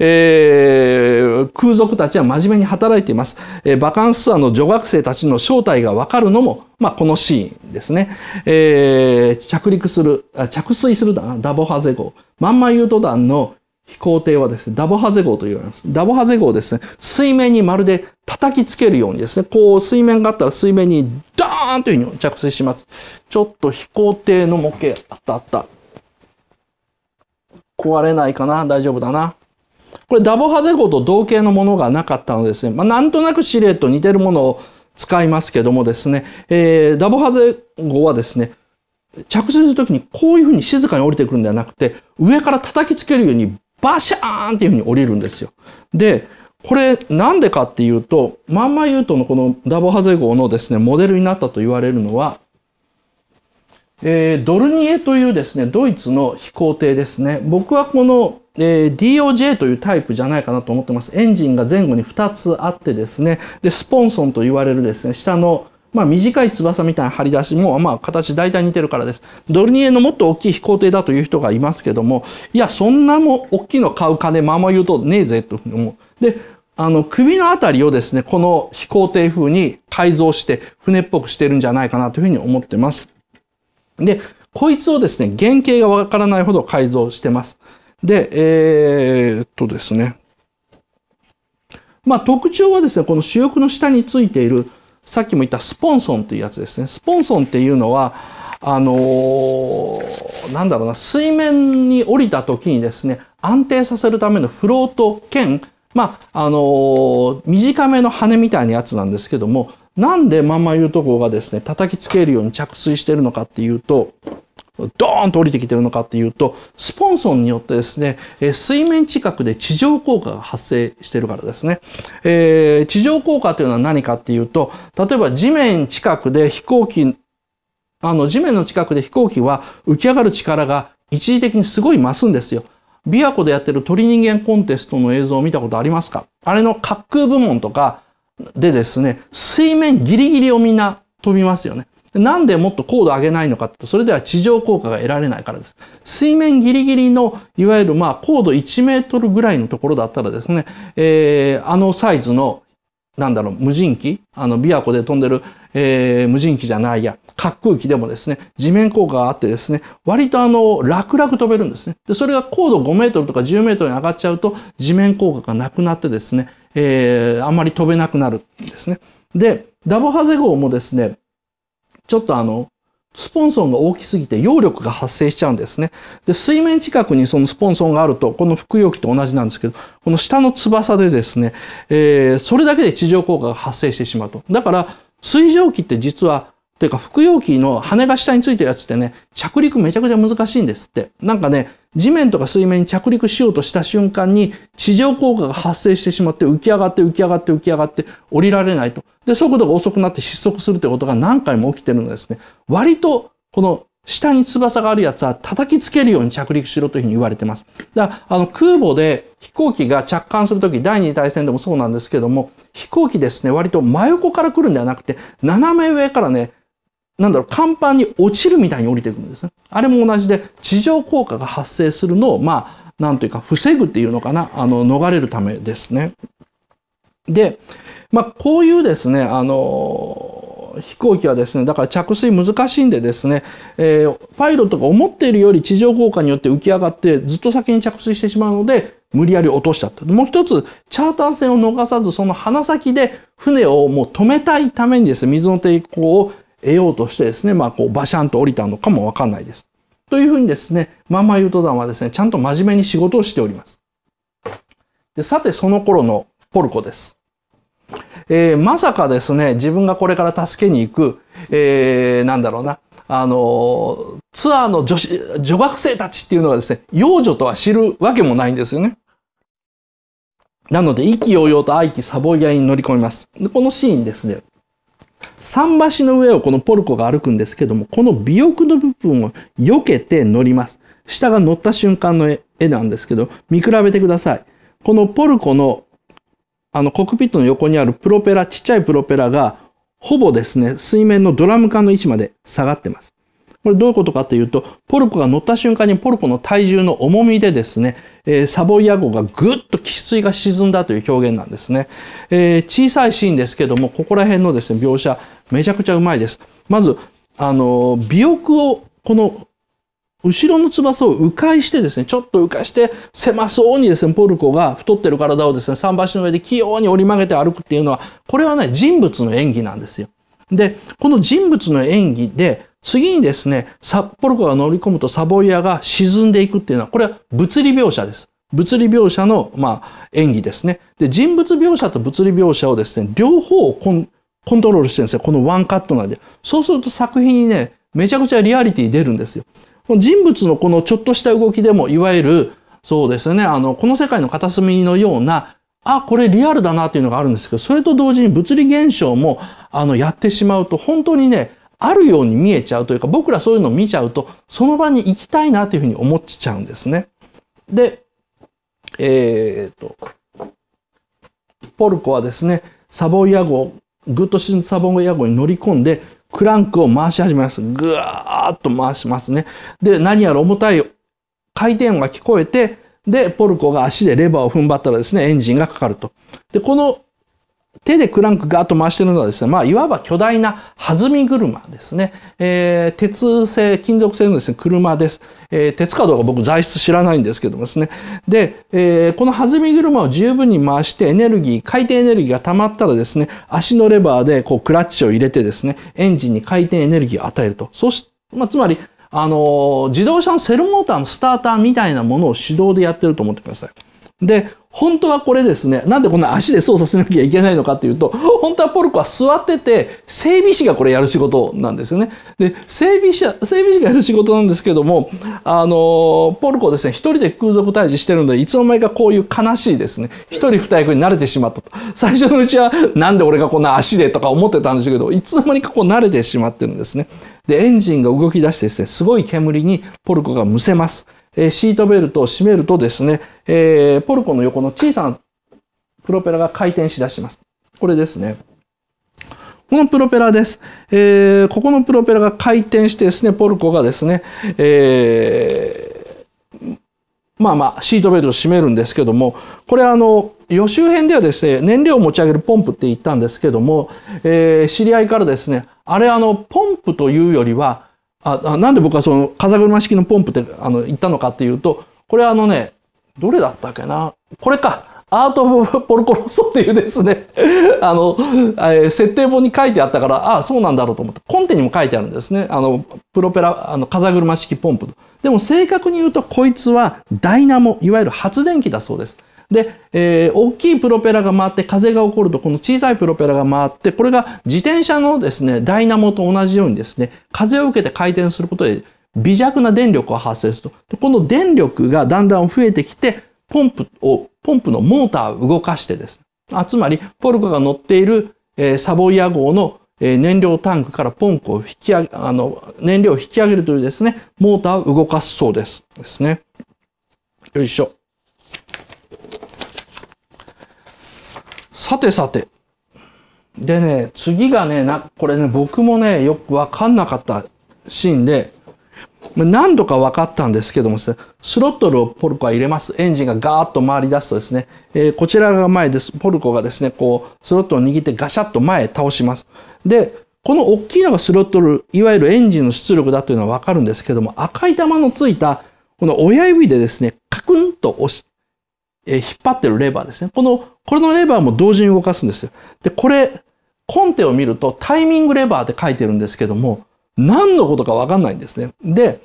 えー、空賊たちは真面目に働いています。えー、バカンスツアーの女学生たちの正体がわかるのも、まあ、このシーンですね。えー、着陸する、着水するだな、ダボハゼ号。マンマユート団の飛行艇はですね、ダボハゼ号と言われます。ダボハゼ号ですね、水面にまるで叩きつけるようにですね、こう水面があったら水面にダーンというふうに着水します。ちょっと飛行艇の模型あったあった。壊れないかな大丈夫だな。これダボハゼ号と同型のものがなかったのですね。まあ、なんとなくシ令と似てるものを使いますけどもですね、えー、ダボハゼ号はですね、着水するときにこういうふうに静かに降りてくるんではなくて、上から叩きつけるようにバシャーンっていうふうに降りるんですよ。で、これなんでかっていうと、まんま言うとのこのダボハゼ号のですね、モデルになったと言われるのは、えー、ドルニエというですね、ドイツの飛行艇ですね。僕はこの、えー、DOJ というタイプじゃないかなと思ってます。エンジンが前後に2つあってですね、で、スポンソンと言われるですね、下のまあ短い翼みたいな張り出しも、まあ形大体似てるからです。ドルニエのもっと大きい飛行艇だという人がいますけども、いや、そんなも大きいの買う金、まあまあ言うとねえぜ、と思う。で、あの、首のあたりをですね、この飛行艇風に改造して、船っぽくしてるんじゃないかなというふうに思ってます。で、こいつをですね、原型がわからないほど改造してます。で、えー、っとですね。まあ、特徴はですね、この主翼の下についている、さっきも言ったスポンソンっていうやつですね。スポンソンっていうのは、あのー、なんだろうな、水面に降りた時にですね、安定させるためのフロート兼、まあ、あのー、短めの羽みたいなやつなんですけども、なんでまんま言うとこがですね、叩きつけるように着水してるのかっていうと、ドーンと降りてきてるのかっていうと、スポンソンによってですね、え水面近くで地上効果が発生してるからですね。えー、地上効果というのは何かっていうと、例えば地面近くで飛行機、あの、地面の近くで飛行機は浮き上がる力が一時的にすごい増すんですよ。琵琶湖でやってる鳥人間コンテストの映像を見たことありますかあれの滑空部門とか、でですね、水面ギリギリをみんな飛びますよね。なんでもっと高度上げないのかって、それでは地上効果が得られないからです。水面ギリギリの、いわゆるまあ高度1メートルぐらいのところだったらですね、えー、あのサイズのなんだろう、無人機あの、琵琶湖で飛んでる、えー、無人機じゃないや、滑空機でもですね、地面効果があってですね、割とあの、楽々飛べるんですね。で、それが高度5メートルとか10メートルに上がっちゃうと、地面効果がなくなってですね、えー、あんまり飛べなくなるんですね。で、ダボハゼ号もですね、ちょっとあの、スポンソンが大きすぎて揚力が発生しちゃうんですね。で、水面近くにそのスポンソンがあると、この服用機と同じなんですけど、この下の翼でですね、えー、それだけで地上効果が発生してしまうと。だから、水蒸気って実はというか、服用機の羽が下についてるやつってね、着陸めちゃくちゃ難しいんですって。なんかね、地面とか水面に着陸しようとした瞬間に地上効果が発生してしまって浮き上がって浮き上がって浮き上がって降りられないと。で、速度が遅くなって失速するということが何回も起きてるのですね。割と、この下に翼があるやつは叩きつけるように着陸しろというふうに言われてます。だから、あの空母で飛行機が着艦するとき、第二次大戦でもそうなんですけども、飛行機ですね、割と真横から来るんではなくて、斜め上からね、なんだろう、甲板に落ちるみたいに降りていくんですね。あれも同じで、地上効果が発生するのを、まあ、なんというか、防ぐっていうのかな、あの、逃れるためですね。で、まあ、こういうですね、あの、飛行機はですね、だから着水難しいんでですね、えー、パイロットが思っているより地上効果によって浮き上がってずっと先に着水してしまうので、無理やり落としちゃった。もう一つ、チャーター船を逃さず、その鼻先で船をもう止めたいためにですね、水の抵抗を得ようとしてですね、まあ、こう、バシャンと降りたのかもわかんないです。というふうにですね、マンマユート団はですね、ちゃんと真面目に仕事をしております。でさて、その頃のポルコです。えー、まさかですね、自分がこれから助けに行く、えー、なんだろうな、あの、ツアーの女子、女学生たちっていうのがですね、幼女とは知るわけもないんですよね。なので、意気揚々と愛機サボイアに乗り込みます。でこのシーンですね、桟橋の上をこのポルコが歩くんですけども、この尾翼の部分を避けて乗ります。下が乗った瞬間の絵なんですけど、見比べてください。このポルコの、あの、コックピットの横にあるプロペラ、ちっちゃいプロペラが、ほぼですね、水面のドラム缶の位置まで下がってます。これどういうことかっていうと、ポルコが乗った瞬間にポルコの体重の重みでですね、えサボイア号がぐっと喫水が沈んだという表現なんですね。えー、小さいシーンですけども、ここら辺のですね、描写、めちゃくちゃうまいです。まず、あの尾翼を、この後ろの翼を迂回してですね、ちょっと迂回して、狭そうにですね、ポルコが太ってる体をですね、桟橋の上で器用に折り曲げて歩くっていうのは、これはね、人物の演技なんですよ。で、この人物の演技で、次にですね、札幌港が乗り込むとサボイアが沈んでいくっていうのは、これは物理描写です。物理描写の、まあ、演技ですね。で、人物描写と物理描写をですね、両方をコントロールしてるんですよ。このワンカットなんで。そうすると作品にね、めちゃくちゃリアリティ出るんですよ。この人物のこのちょっとした動きでも、いわゆる、そうですね、あの、この世界の片隅のような、あ、これリアルだなっていうのがあるんですけど、それと同時に物理現象も、あの、やってしまうと、本当にね、あるように見えちゃうというか、僕らそういうのを見ちゃうと、その場に行きたいなというふうに思っちゃうんですね。で、えー、っと、ポルコはですね、サボイア号、グッドシンサボイア号に乗り込んで、クランクを回し始めます。ぐーっと回しますね。で、何やら重たい回転音が聞こえて、で、ポルコが足でレバーを踏ん張ったらですね、エンジンがかかると。で、この手でクランクガーッと回してるのはですね、まあ、いわば巨大な弾み車ですね。えー、鉄製、金属製のですね、車です。えー、鉄かどうか僕材質知らないんですけどもですね。で、えー、この弾み車を十分に回してエネルギー、回転エネルギーが溜まったらですね、足のレバーでこうクラッチを入れてですね、エンジンに回転エネルギーを与えると。そし、まあ、つまり、あの自動車のセルモーターのスターターみたいなものを手動でやってると思ってください。で、本当はこれですね、なんでこんな足で操作しなきゃいけないのかっていうと、本当はポルコは座ってて、整備士がこれやる仕事なんですよね。で、整備士、整備士がやる仕事なんですけども、あの、ポルコですね、一人で空賊退治してるので、いつの間にかこういう悲しいですね、一人二役に慣れてしまったと。最初のうちは、なんで俺がこんな足でとか思ってたんですけど、いつの間にかこう慣れてしまってるんですね。で、エンジンが動き出してですね、すごい煙にポルコがむせます。えシートベルトを締めるとですね、えポルコの横の小さなプロペラが回転しだします。これですね。このプロペラです。えー、ここのプロペラが回転してですね、ポルコがですね、えー、まあまあ、シートベルトを締めるんですけども、これあの、予習編ではですね、燃料を持ち上げるポンプって言ったんですけども、え知り合いからですね、あれあの、ポンプというよりは、ああなんで僕はその風車式のポンプってあの言ったのかっていうとこれあのねどれだったっけなこれかアート・オブ・ポルコロッソっていうですね あの、えー、設定本に書いてあったからああそうなんだろうと思ってコンテにも書いてあるんですねあのプロペラあの風車式ポンプでも正確に言うとこいつはダイナモいわゆる発電機だそうですで、えー、大きいプロペラが回って風が起こると、この小さいプロペラが回って、これが自転車のですね、ダイナモと同じようにですね、風を受けて回転することで微弱な電力を発生すると。でこの電力がだんだん増えてきて、ポンプを、ポンプのモーターを動かしてです、ね。あつまり、ポルコが乗っている、えー、サボイア号の、え燃料タンクからポンプを引き上げ、あの、燃料を引き上げるというですね、モーターを動かすそうです。ですね。よいしょ。さてさて。でね、次がね、な、これね、僕もね、よくわかんなかったシーンで、何度か分かったんですけどもですね、スロットルをポルコは入れます。エンジンがガーッと回り出すとですね、えー、こちらが前です。ポルコがですね、こう、スロットルを握ってガシャッと前へ倒します。で、この大きいのがスロットル、いわゆるエンジンの出力だというのは分かるんですけども、赤い玉のついた、この親指でですね、カクンと押し、えー、引っ張ってるレバーですね。このこれのレバーも同時に動かすんですよ。で、これ、コンテを見るとタイミングレバーって書いてるんですけども、何のことかわかんないんですね。で、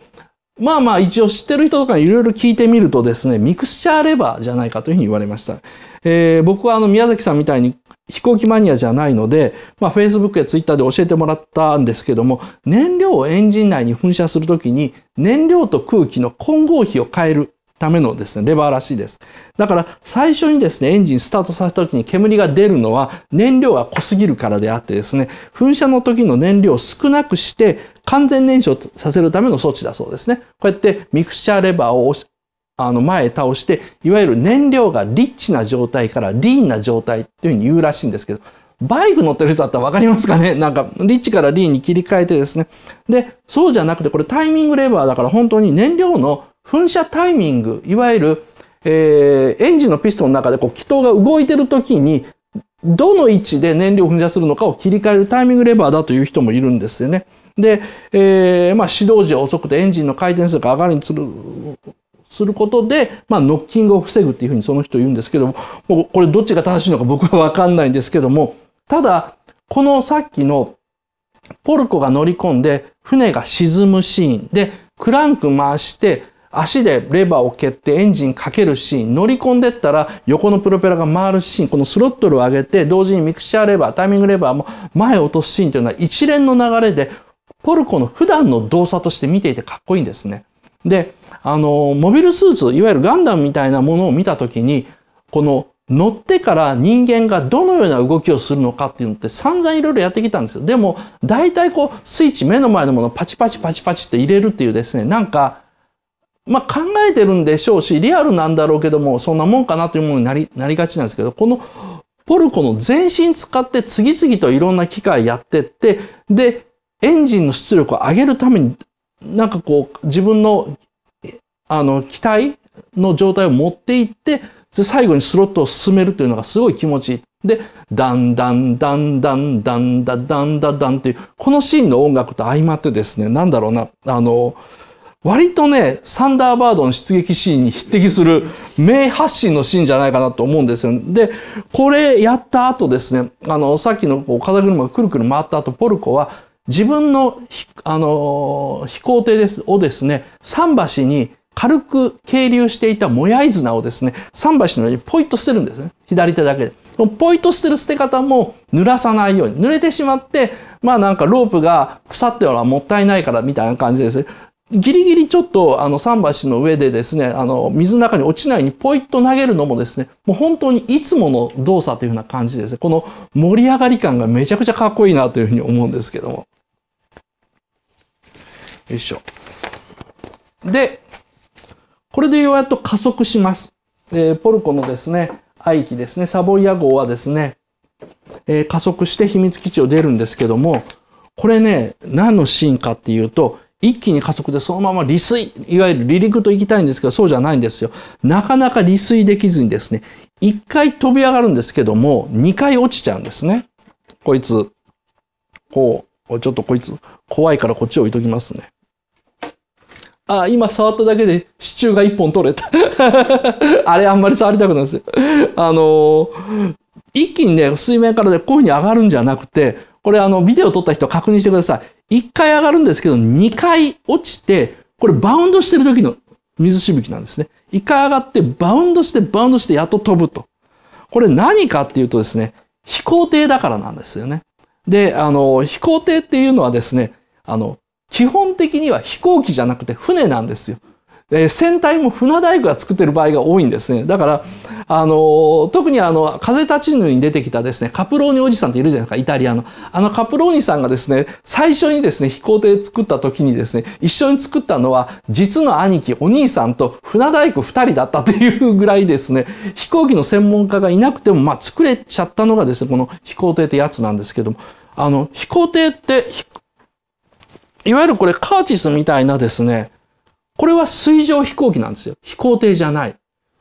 まあまあ一応知ってる人とかいろいろ聞いてみるとですね、ミクスチャーレバーじゃないかというふうに言われました。えー、僕はあの宮崎さんみたいに飛行機マニアじゃないので、まあ Facebook や Twitter で教えてもらったんですけども、燃料をエンジン内に噴射するときに燃料と空気の混合比を変えるためのですね、レバーらしいです。だから最初にですね、エンジンスタートさせた時に煙が出るのは燃料が濃すぎるからであってですね、噴射の時の燃料を少なくして完全燃焼させるための措置だそうですね。こうやってミクスチャーレバーをあの前へ倒して、いわゆる燃料がリッチな状態からリーンな状態っていうふうに言うらしいんですけど、バイク乗ってる人だったらわかりますかねなんか、リッチからリーンに切り替えてですね。で、そうじゃなくて、これタイミングレバーだから本当に燃料の噴射タイミング、いわゆる、えー、エンジンのピストンの中でこう気筒が動いてる時に、どの位置で燃料を噴射するのかを切り替えるタイミングレバーだという人もいるんですよね。で、えー、まあ、始動時は遅くてエンジンの回転数が上がるにする、することで、まあ、ノッキングを防ぐっていうふうにその人言うんですけども、もうこれどっちが正しいのか 僕はわかんないんですけども、ただ、このさっきのポルコが乗り込んで船が沈むシーンで、クランク回して、足でレバーを蹴ってエンジンかけるシーン、乗り込んでったら横のプロペラが回るシーン、このスロットルを上げて同時にミクチャーレバー、タイミングレバーも前を落とすシーンというのは一連の流れでポルコの普段の動作として見ていてかっこいいんですね。で、あの、モビルスーツ、いわゆるガンダムみたいなものを見たときに、この乗ってから人間がどのような動きをするのかっていうのって散々いろいろやってきたんですよ。でも、大体こう、スイッチ目の前のものをパチパチパチパチって入れるっていうですね、なんか、まあ、考えてるんでしょうし、リアルなんだろうけども、そんなもんかなというものになり、なりがちなんですけど、このポルコの全身使って次々といろんな機械やってって、で、エンジンの出力を上げるために、なんかこう、自分の、あの、機体の状態を持っていって、で最後にスロットを進めるというのがすごい気持ちいい。で、だんだんだんだんだんだんだんだんっていう、このシーンの音楽と相まってですね、なんだろうな、あの、割とね、サンダーバードの出撃シーンに匹敵する名発信のシーンじゃないかなと思うんですよ、ね。で、これやった後ですね、あの、さっきのこう風車がくるくる回った後、ポルコは自分の、あの、飛行艇です、をですね、桟橋に軽く係留していたもやい綱をですね、桟橋の上にポイッと捨てるんですね。左手だけで。ポイッと捨てる捨て方も濡らさないように。濡れてしまって、まあなんかロープが腐ってはもったいないからみたいな感じですね。ギリギリちょっとあの桟橋の上でですね、あの水の中に落ちないようにポイッと投げるのもですね、もう本当にいつもの動作というような感じですね。この盛り上がり感がめちゃくちゃかっこいいなというふうに思うんですけども。よいしょ。で、これでようやっと加速します。えー、ポルコのですね、愛機ですね、サボイア号はですね、えー、加速して秘密基地を出るんですけども、これね、何のシーンかっていうと、一気に加速でそのまま利水、いわゆる離陸と行きたいんですけど、そうじゃないんですよ。なかなか利水できずにですね、一回飛び上がるんですけども、二回落ちちゃうんですね。こいつ。こう、ちょっとこいつ、怖いからこっち置いときますね。あ今触っただけで支柱が一本取れた あれあんまり触りたくないですよあのー、一気にね、水面からでこういう風に上がるんじゃなくて、これあの、ビデオ撮った人確認してください。1回上がるんですけど、2回落ちて、これバウンドしてる時の水しぶきなんですね。1回上がってバウンドしてバウンドしてやっと飛ぶと。これ何かっていうとですね、飛行艇だからなんですよね。で、あの、飛行艇っていうのはですね、あの、基本的には飛行機じゃなくて船なんですよ。え船体も船大工が作ってる場合が多いんですね。だから、あの、特にあの、風立ちぬに出てきたですね、カプローニおじさんっているじゃないですか、イタリアの。あのカプローニさんがですね、最初にですね、飛行艇作った時にですね、一緒に作ったのは、実の兄貴、お兄さんと船大工二人だったというぐらいですね、飛行機の専門家がいなくても、まあ、作れちゃったのがですね、この飛行艇ってやつなんですけども、あの、飛行艇って、いわゆるこれカーチスみたいなですね、これは水上飛行機なんですよ。飛行艇じゃない。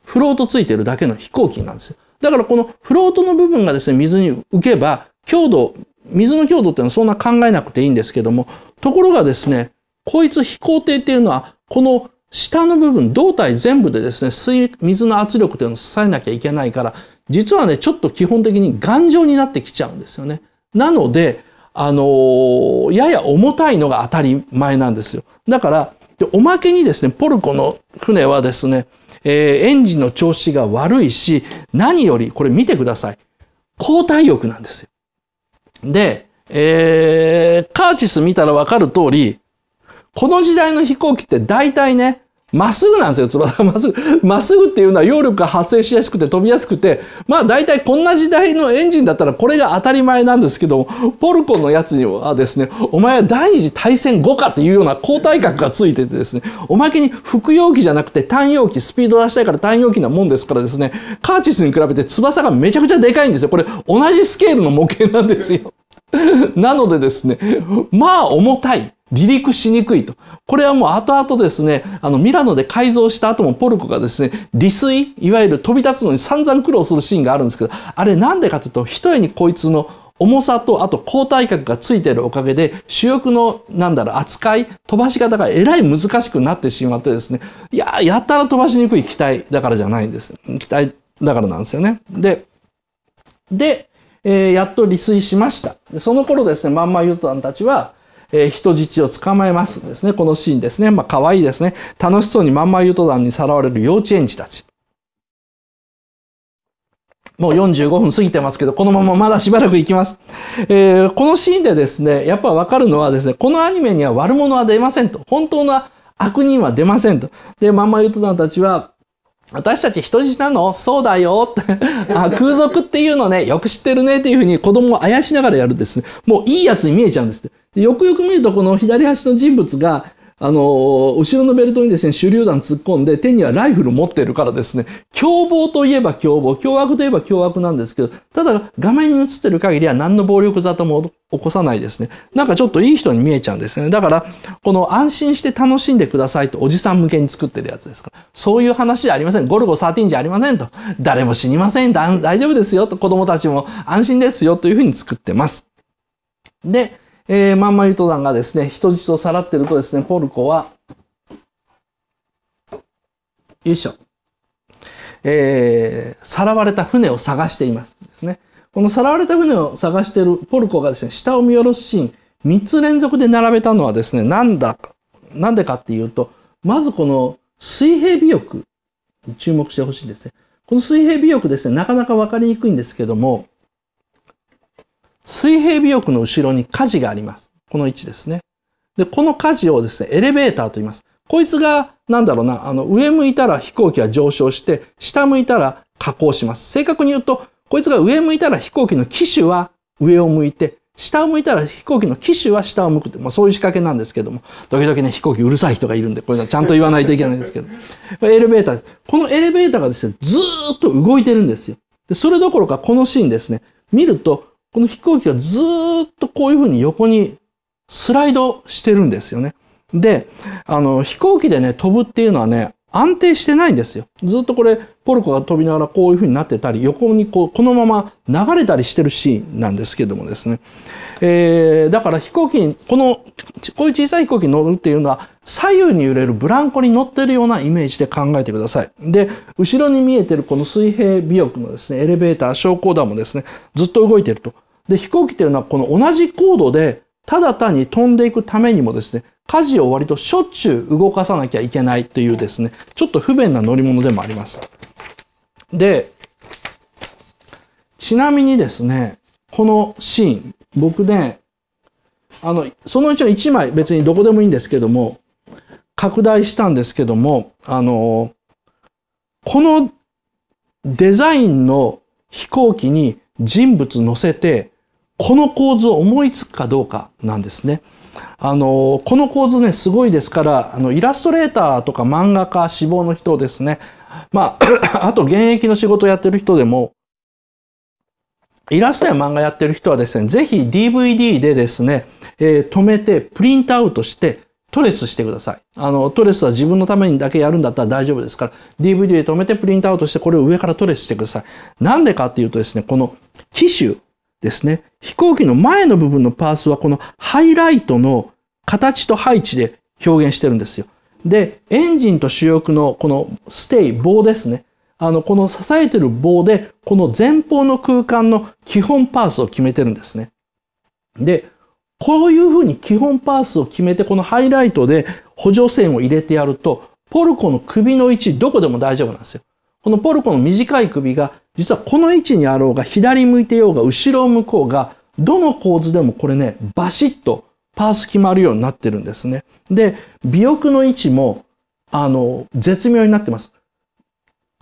フロートついてるだけの飛行機なんですよ。だからこのフロートの部分がですね、水に浮けば、強度、水の強度っていうのはそんな考えなくていいんですけども、ところがですね、こいつ飛行艇っていうのは、この下の部分、胴体全部でですね、水、水の圧力というのを支えなきゃいけないから、実はね、ちょっと基本的に頑丈になってきちゃうんですよね。なので、あのー、やや重たいのが当たり前なんですよ。だから、で、おまけにですね、ポルコの船はですね、えー、エンジンの調子が悪いし、何より、これ見てください。交代翼なんですよ。で、えー、カーチス見たらわかる通り、この時代の飛行機って大体ね、まっすぐなんですよ、翼 まっすぐ。まっすぐっていうのは揚力が発生しやすくて飛びやすくて、まあ大体こんな時代のエンジンだったらこれが当たり前なんですけどポルコのやつにはですね、お前は第二次大戦後かっていうような交代角がついててですね、おまけに服用機じゃなくて単容機、スピード出したいから単容機なもんですからですね、カーチスに比べて翼がめちゃくちゃでかいんですよ。これ同じスケールの模型なんですよ。なのでですね、まあ重たい。離陸しにくいと。これはもう後々ですね、あのミラノで改造した後もポルコがですね、離水、いわゆる飛び立つのに散々苦労するシーンがあるんですけど、あれなんでかというと、一重にこいつの重さと、あと交代核がついてるおかげで、主翼の、なんだろう、扱い、飛ばし方がえらい難しくなってしまってですね、いややたら飛ばしにくい機体だからじゃないんです。機体だからなんですよね。で、で、えー、やっと離水しました。でその頃ですね、まんまユートさんたちは、えー、人質を捕まえますですね。このシーンですね。まあ、可愛いですね。楽しそうにまんまゆと団にさらわれる幼稚園児たち。もう45分過ぎてますけど、このまままだしばらく行きます。えー、このシーンでですね、やっぱわかるのはですね、このアニメには悪者は出ませんと。本当の悪人は出ませんと。で、まんまゆと団たちは、私たち人質なのそうだよって あ、空賊っていうのね、よく知ってるねっていうふうに子供をあやしながらやるですね。もういいやつに見えちゃうんです。でよくよく見ると、この左端の人物が、あのー、後ろのベルトにですね、手榴弾突っ込んで、手にはライフル持ってるからですね、凶暴といえば凶暴、凶悪といえば凶悪なんですけど、ただ画面に映ってる限りは何の暴力沙汰も起こさないですね。なんかちょっといい人に見えちゃうんですね。だから、この安心して楽しんでくださいとおじさん向けに作ってるやつですから、そういう話じゃありません。ゴルゴ13じゃありませんと。誰も死にません。大丈夫ですよと。子供たちも安心ですよというふうに作ってます。で、えー、マンマユト団がですね、人質をさらってるとですね、ポルコは、よいしょ。えー、さらわれた船を探していますですね。このさらわれた船を探しているポルコがですね、下を見下ろすシーン、3つ連続で並べたのはですね、なんだ、なんでかっていうと、まずこの水平尾翼に注目してほしいんですね。この水平尾翼ですね、なかなかわかりにくいんですけども、水平尾翼の後ろに火事があります。この位置ですね。で、この火事をですね、エレベーターと言います。こいつが、なんだろうな、あの、上向いたら飛行機は上昇して、下向いたら下降します。正確に言うと、こいつが上向いたら飛行機の機種は上を向いて、下を向いたら飛行機の機種は下を向くって、まあそういう仕掛けなんですけども、時々ね、飛行機うるさい人がいるんで、これちゃんと言わないといけないんですけど、エレベーターです。このエレベーターがですね、ずーっと動いてるんですよ。で、それどころかこのシーンですね、見ると、この飛行機がずっとこういうふうに横にスライドしてるんですよね。で、あの、飛行機でね、飛ぶっていうのはね、安定してないんですよ。ずっとこれ、ポルコが飛びながらこういう風になってたり、横にこう、このまま流れたりしてるシーンなんですけどもですね。えー、だから飛行機に、この、こういう小さい飛行機に乗るっていうのは、左右に揺れるブランコに乗ってるようなイメージで考えてください。で、後ろに見えてるこの水平尾翼のですね、エレベーター、昇降弾もですね、ずっと動いてると。で、飛行機というのはこの同じ高度で、ただ単に飛んでいくためにもですね、舵を割としょっちゅう動かさなきゃいけないというですね、ちょっと不便な乗り物でもあります。で、ちなみにですね、このシーン、僕ね、あの、そのうちの1枚、別にどこでもいいんですけども、拡大したんですけども、あの、このデザインの飛行機に人物乗せて、この構図を思いつくかどうかなんですね。あの、この構図ね、すごいですから、あの、イラストレーターとか漫画家、志望の人ですね。まあ、あと現役の仕事やってる人でも、イラストや漫画やってる人はですね、ぜひ DVD でですね、えー、止めてプリントアウトしてトレスしてください。あの、トレスは自分のためにだけやるんだったら大丈夫ですから、DVD で止めてプリントアウトしてこれを上からトレスしてください。なんでかっていうとですね、この機種、ですね、飛行機の前の部分のパースはこのハイライトの形と配置で表現してるんですよ。で、エンジンと主翼のこのステイ、棒ですね。あの、この支えてる棒で、この前方の空間の基本パースを決めてるんですね。で、こういうふうに基本パースを決めて、このハイライトで補助線を入れてやると、ポルコの首の位置、どこでも大丈夫なんですよ。このポルコの短い首が実はこの位置にあろうが、左向いてようが、後ろ向こうが、どの構図でもこれね、バシッとパース決まるようになってるんですね。で、尾翼の位置も、あの、絶妙になってます。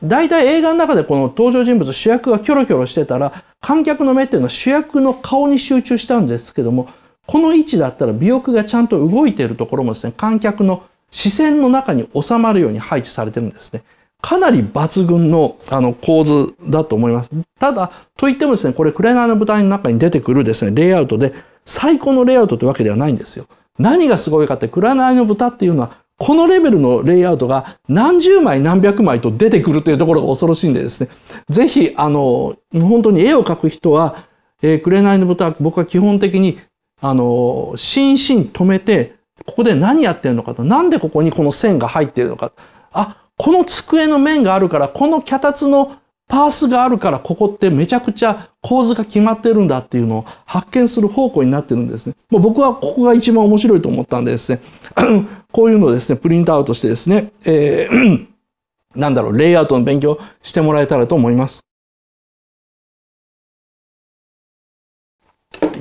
大体映画の中でこの登場人物、主役がキョロキョロしてたら、観客の目っていうのは主役の顔に集中したんですけども、この位置だったら尾翼がちゃんと動いているところもですね、観客の視線の中に収まるように配置されてるんですね。かなり抜群のあの構図だと思います。ただ、といってもですね、これ、紅の舞台の中に出てくるですね、レイアウトで、最高のレイアウトってわけではないんですよ。何がすごいかって、紅の豚っていうのは、このレベルのレイアウトが何十枚何百枚と出てくるというところが恐ろしいんでですね、ぜひ、あの、本当に絵を描く人は、えー、紅の豚は僕は基本的に、あの、心身止めて、ここで何やってるのかと、なんでここにこの線が入ってるのか、あ、この机の面があるから、この脚立のパースがあるから、ここってめちゃくちゃ構図が決まってるんだっていうのを発見する方向になってるんですね。もう僕はここが一番面白いと思ったんでですね、こういうのをですね、プリントアウトしてですね、えー、なんだろう、レイアウトの勉強してもらえたらと思います。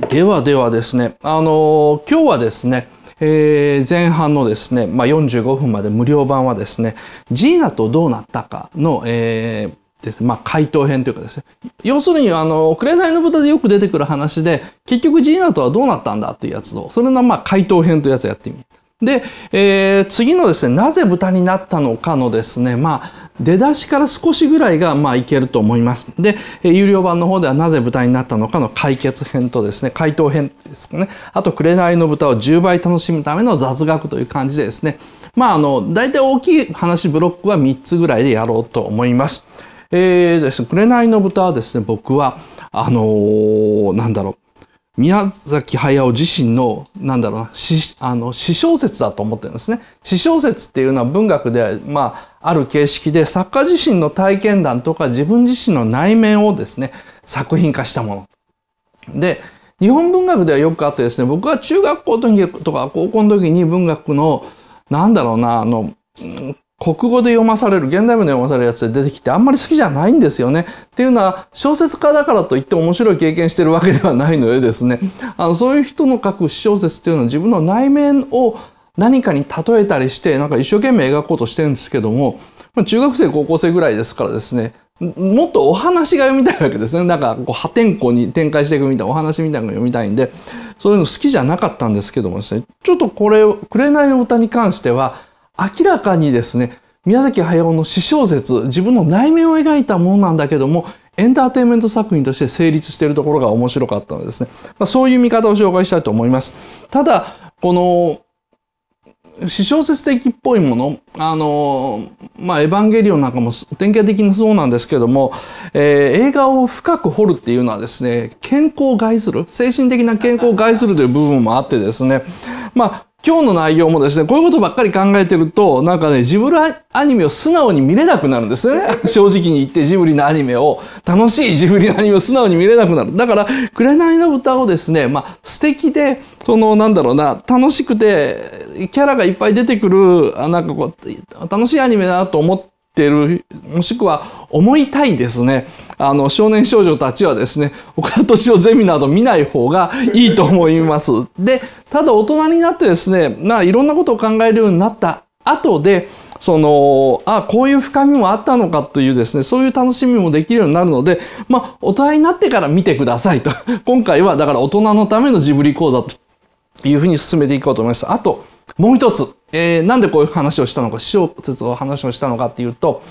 ではではですね、あのー、今日はですね、えー、前半のですね、まあ、45分まで無料版はですね、ジーナとどうなったかの、えーですまあ、回答編というかですね。要するに、あの、いの豚でよく出てくる話で、結局ジーナとはどうなったんだっていうやつを、それのまあ回答編というやつをやってみる。で、えー、次のですね、なぜ豚になったのかのですね、まあ、出だしから少しぐらいがまあいけると思います。で、有料版の方ではなぜ豚になったのかの解決編とですね、回答編ですかね、あと紅の豚を10倍楽しむための雑学という感じでですね、まああの、大体大きい話ブロックは3つぐらいでやろうと思います。えーですね、紅の豚はですね、僕は、あのー、なんだろう、宮崎駿自身の、なんだろうな、詩、あの、詩小説だと思ってるんですね。詩小説っていうのは文学で、まあ、ある形式で作家自身の体験談とか自分自身の内面をですね作品化したもの。で日本文学ではよくあってですね僕は中学校とか高校の時に文学のなんだろうなあの、うん国語で読まされる、現代文で読まされるやつで出てきてあんまり好きじゃないんですよね。っていうのは小説家だからといって面白い経験してるわけではないのでですね、あのそういう人の書く小説っていうのは自分の内面を何かに例えたりして、なんか一生懸命描こうとしてるんですけども、中学生、高校生ぐらいですからですね、もっとお話が読みたいわけですね。なんかこう破天荒に展開していくみたいなお話みたいなのが読みたいんで、そういうの好きじゃなかったんですけどもですね、ちょっとこれ、紅の歌に関しては、明らかにですね、宮崎駿の私小説、自分の内面を描いたものなんだけども、エンターテインメント作品として成立しているところが面白かったのですね。まあ、そういう見方を紹介したいと思います。ただ、この私小説的っぽいもの、あの、まあ、エヴァンゲリオンなんかも典型的にそうなんですけども、えー、映画を深く掘るっていうのはですね、健康を害する、精神的な健康を害するという部分もあってですね、まあ、今日の内容もですね、こういうことばっかり考えてると、なんかね、ジブリアニメを素直に見れなくなるんですね。正直に言ってジブリのアニメを、楽しいジブリのアニメを素直に見れなくなる。だから、紅の歌をですね、まあ、素敵で、その、なんだろうな、楽しくて、キャラがいっぱい出てくる、あなんかこう、楽しいアニメだなと思って、てる、もしくは思いたいですね。あの、少年少女たちはですね、岡田敏夫ゼミなど見ない方がいいと思います。で、ただ大人になってですね、まあいろんなことを考えるようになった後で、その、あ、こういう深みもあったのかというですね、そういう楽しみもできるようになるので、まあ、大人になってから見てくださいと。今回はだから大人のためのジブリ講座というふうに進めていこうと思います。あと、もう一つ。えー、なんでこういう話をしたのか、小説を話をしたのかっていうと、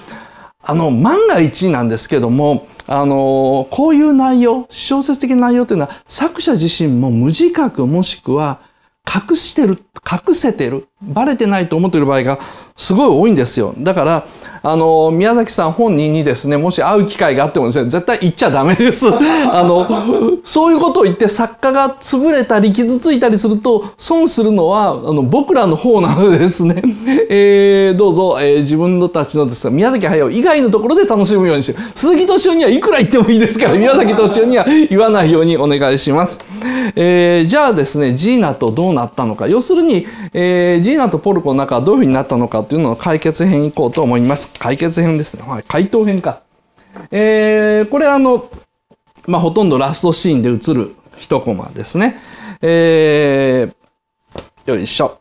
あの、万が一なんですけども、あの、こういう内容、小説的内容というのは、作者自身も無自覚もしくは、隠してる、隠せてる、バレてないと思っている場合がすごい多いんですよ。だから、あの、宮崎さん本人にですね、もし会う機会があってもですね、絶対言っちゃダメです。あの、そういうことを言って作家が潰れたり傷ついたりすると、損するのは、あの、僕らの方なのでですね、えー、どうぞ、えー、自分たちのですね、宮崎駿以外のところで楽しむようにして、鈴木敏夫にはいくら言ってもいいですから、宮崎敏夫には言わないようにお願いします。えー、じゃあですね、ジーナとどうなったのか、要するに、えー、ジーナとポルコの中はどういうふうになったのか、っていうのの解決編いこうと思います。解決編ですね。はい、回答編か。えー、これあの、まあ、ほとんどラストシーンで映る一コマですね。えー、よいしょ。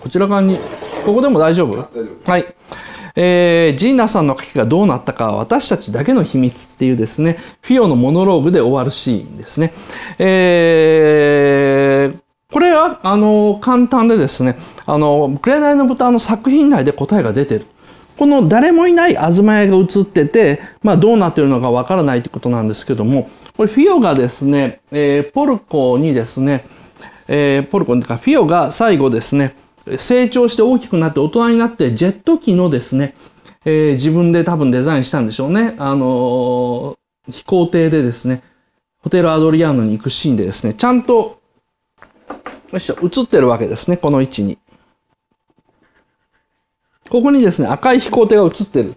こちら側に、ここでも大丈夫はい。えー、ジーナさんの書きがどうなったかは私たちだけの秘密っていうですね、フィオのモノローグで終わるシーンですね。えー、これは、あの、簡単でですね、あの、紅の豚の作品内で答えが出てる。この誰もいないま屋が映ってて、まあどうなってるのかわからないってことなんですけども、これフィオがですね、えー、ポルコにですね、えー、ポルコにかフィオが最後ですね、成長して大きくなって大人になってジェット機のですね、えー、自分で多分デザインしたんでしょうね。あの飛行艇でですね、ホテルアドリアーノに行くシーンでですね、ちゃんとよいしょ、映ってるわけですね、この位置に。ここにですね、赤い飛行艇が映ってる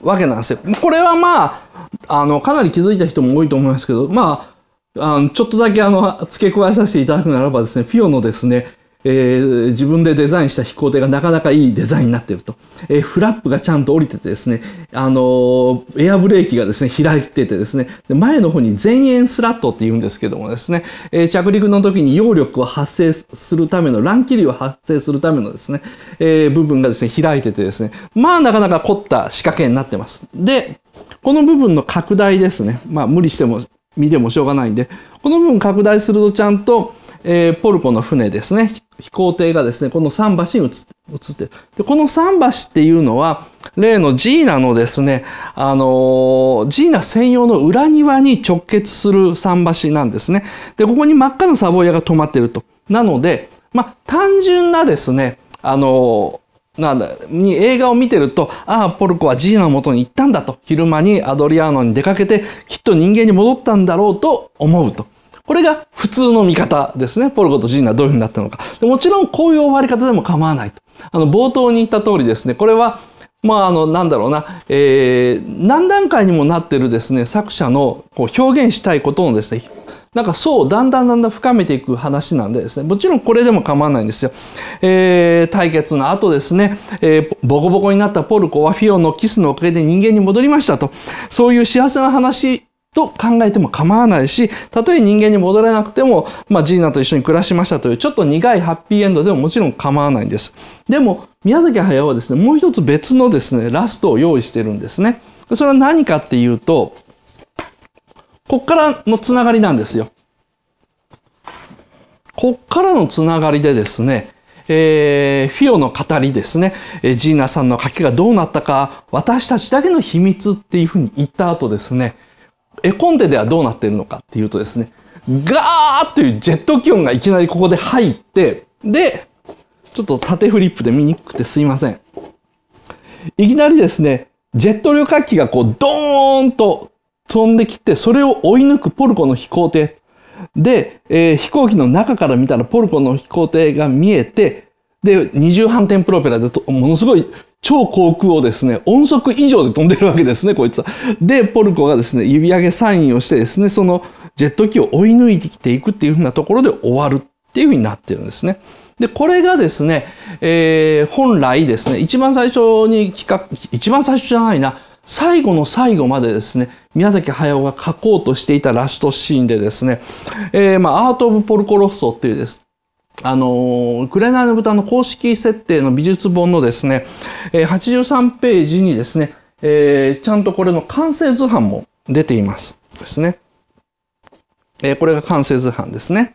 わけなんですよ。これはまあ、あの、かなり気づいた人も多いと思いますけど、まあ、あのちょっとだけあの、付け加えさせていただくならばですね、フィオのですね、えー、自分でデザインした飛行艇がなかなかいいデザインになっていると、えー、フラップがちゃんと降りててですね、あのー、エアブレーキがですね、開いててですね、で前の方に前円スラットって言うんですけどもですね、えー、着陸の時に揚力を発生するための、乱気流を発生するためのですね、えー、部分がですね、開いててですね、まあなかなか凝った仕掛けになってます。で、この部分の拡大ですね、まあ無理しても見てもしょうがないんで、この部分拡大するとちゃんと、えー、ポルコの船ですね、飛行艇がですね、この桟橋に移ってる。で、この桟橋っていうのは、例のジーナのですね、あのー、ジーナ専用の裏庭に直結する桟橋なんですね。で、ここに真っ赤なサボイヤが止まってると。なので、まあ、単純なですね、あのーなんだ、に映画を見てると、ああ、ポルコはジーナの元に行ったんだと、昼間にアドリアーノに出かけて、きっと人間に戻ったんだろうと思うと。これが普通の見方ですね。ポルコとジーナはどういうふうになったのか。でもちろんこういう終わり方でも構わないと。あの、冒頭に言った通りですね、これは、まあ、あの、なんだろうな、えー、何段階にもなってるですね、作者のこう表現したいことのですね、なんかそう、だんだんだんだん深めていく話なんでですね、もちろんこれでも構わないんですよ。えー、対決の後ですね、えー、ボコボコになったポルコはフィオのキスのおかげで人間に戻りましたと、そういう幸せな話と考えても構わないし、たとえ人間に戻れなくても、まあ、ジーナと一緒に暮らしましたという、ちょっと苦いハッピーエンドでももちろん構わないんです。でも、宮崎駿はですね、もう一つ別のですね、ラストを用意してるんですね。それは何かっていうと、こっからのつながりなんですよ。こっからのつながりでですね、えー、フィオの語りですね、えー、ジーナさんの書きがどうなったか、私たちだけの秘密っていうふうに言った後ですね、絵コンテではどうなっているのかっていうとですね、ガーッというジェット気温がいきなりここで入って、で、ちょっと縦フリップで見にくくてすいません。いきなりですね、ジェット旅客機がこうドーンと飛んできて、それを追い抜くポルコの飛行艇。で、えー、飛行機の中から見たらポルコの飛行艇が見えて、で、二重反転プロペラでものすごい超航空をですね、音速以上で飛んでるわけですね、こいつは。で、ポルコがですね、指上げサインをしてですね、そのジェット機を追い抜いてきていくっていうふうなところで終わるっていうふうになってるんですね。で、これがですね、えー、本来ですね、一番最初に企画、一番最初じゃないな、最後の最後までですね、宮崎駿が書こうとしていたラストシーンでですね、えー、まあ、アート・オブ・ポルコロッソっていうですあの、紅の豚の公式設定の美術本のですね、83ページにですね、えー、ちゃんとこれの完成図版も出ています。ですね。えー、これが完成図版ですね。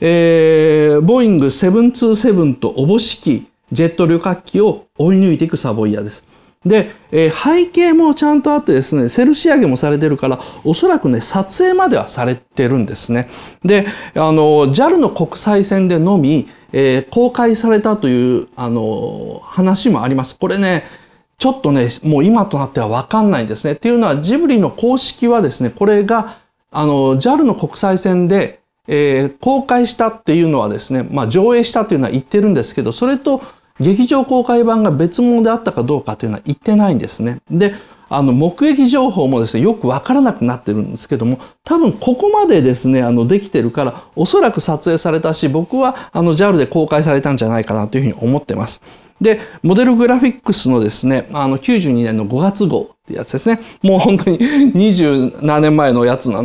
えー、ボーイング727とおぼしきジェット旅客機を追い抜いていくサボイヤです。で、えー、背景もちゃんとあってですね、セル仕上げもされてるから、おそらくね、撮影まではされてるんですね。で、あの、JAL の国際線でのみ、えー、公開されたという、あの、話もあります。これね、ちょっとね、もう今となってはわかんないんですね。っていうのは、ジブリの公式はですね、これが、あの、JAL の国際線で、えー、公開したっていうのはですね、まあ、上映したっていうのは言ってるんですけど、それと、劇場公開版が別物であったかどうかというのは言ってないんですね。で、あの、目撃情報もですね、よくわからなくなってるんですけども、多分ここまでですね、あの、できてるから、おそらく撮影されたし、僕は、あの、JAL で公開されたんじゃないかなというふうに思ってます。で、モデルグラフィックスのですね、あの、92年の5月号やつですねもう本当に27年前のやつな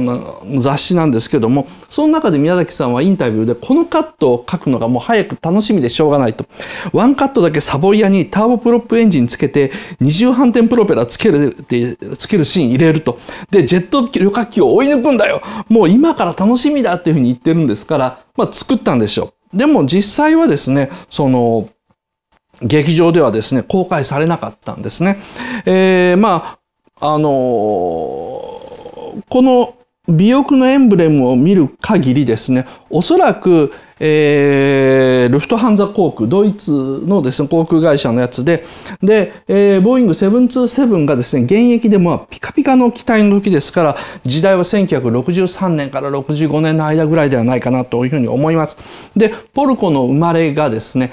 雑誌なんですけどもその中で宮崎さんはインタビューでこのカットを書くのがもう早く楽しみでしょうがないとワンカットだけサボイアにターボプロップエンジンつけて二重反転プロペラつけるつけるシーン入れるとでジェット旅客機を追い抜くんだよもう今から楽しみだっていうふうに言ってるんですから、まあ、作ったんでしょうでも実際はですねその劇場ではですね、公開されなかったんですね。えー、まあのー、この尾翼のエンブレムを見る限りですね、おそらく、えー、ルフトハンザ航空、ドイツのですね、航空会社のやつで、で、えー、ボーイング727がですね、現役でまあ、ピカピカの機体の時ですから、時代は1963年から65年の間ぐらいではないかなというふうに思います。で、ポルコの生まれがですね、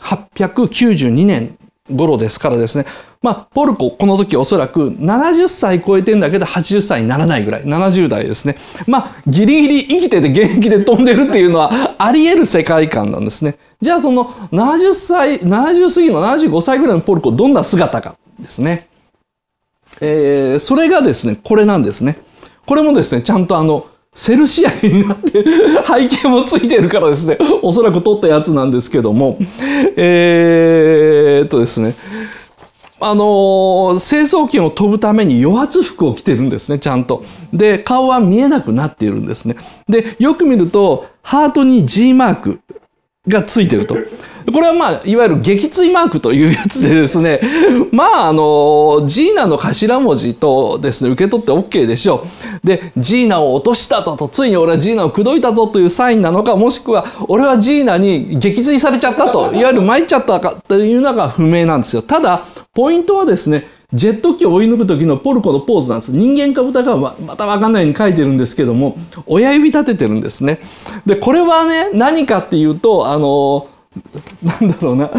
1892年頃ですからですね、まあ、ポルコ、この時おそらく70歳超えてんだけど80歳にならないぐらい、70代ですね。まあ、ギリギリ生きてて現役で飛んでるっていうのはあり得る世界観なんですね。じゃあその70歳、70過ぎの75歳ぐらいのポルコ、どんな姿かですね。えー、それがですね、これなんですね。これもですね、ちゃんとあの、セルシアになって、背景もついてるからですね、おそらく撮ったやつなんですけども、えー、っとですね、あのー、成層圏を飛ぶために余圧服を着てるんですね、ちゃんと。で、顔は見えなくなっているんですね。で、よく見ると、ハートに G マークがついてると。これはまあ、いわゆる撃墜マークというやつでですね、まあ、あの、ジーナの頭文字とですね、受け取って OK でしょう。で、ジーナを落としたぞと、ついに俺はジーナを口説いたぞというサインなのか、もしくは、俺はジーナに撃墜されちゃったと、いわゆる参っちゃったかというのが不明なんですよ。ただ、ポイントはですね、ジェット機を追い抜く時のポルコのポーズなんです。人間か豚かはまたわかんないように書いてるんですけども、親指立ててるんですね。で、これはね、何かっていうと、あの、なんだろうな、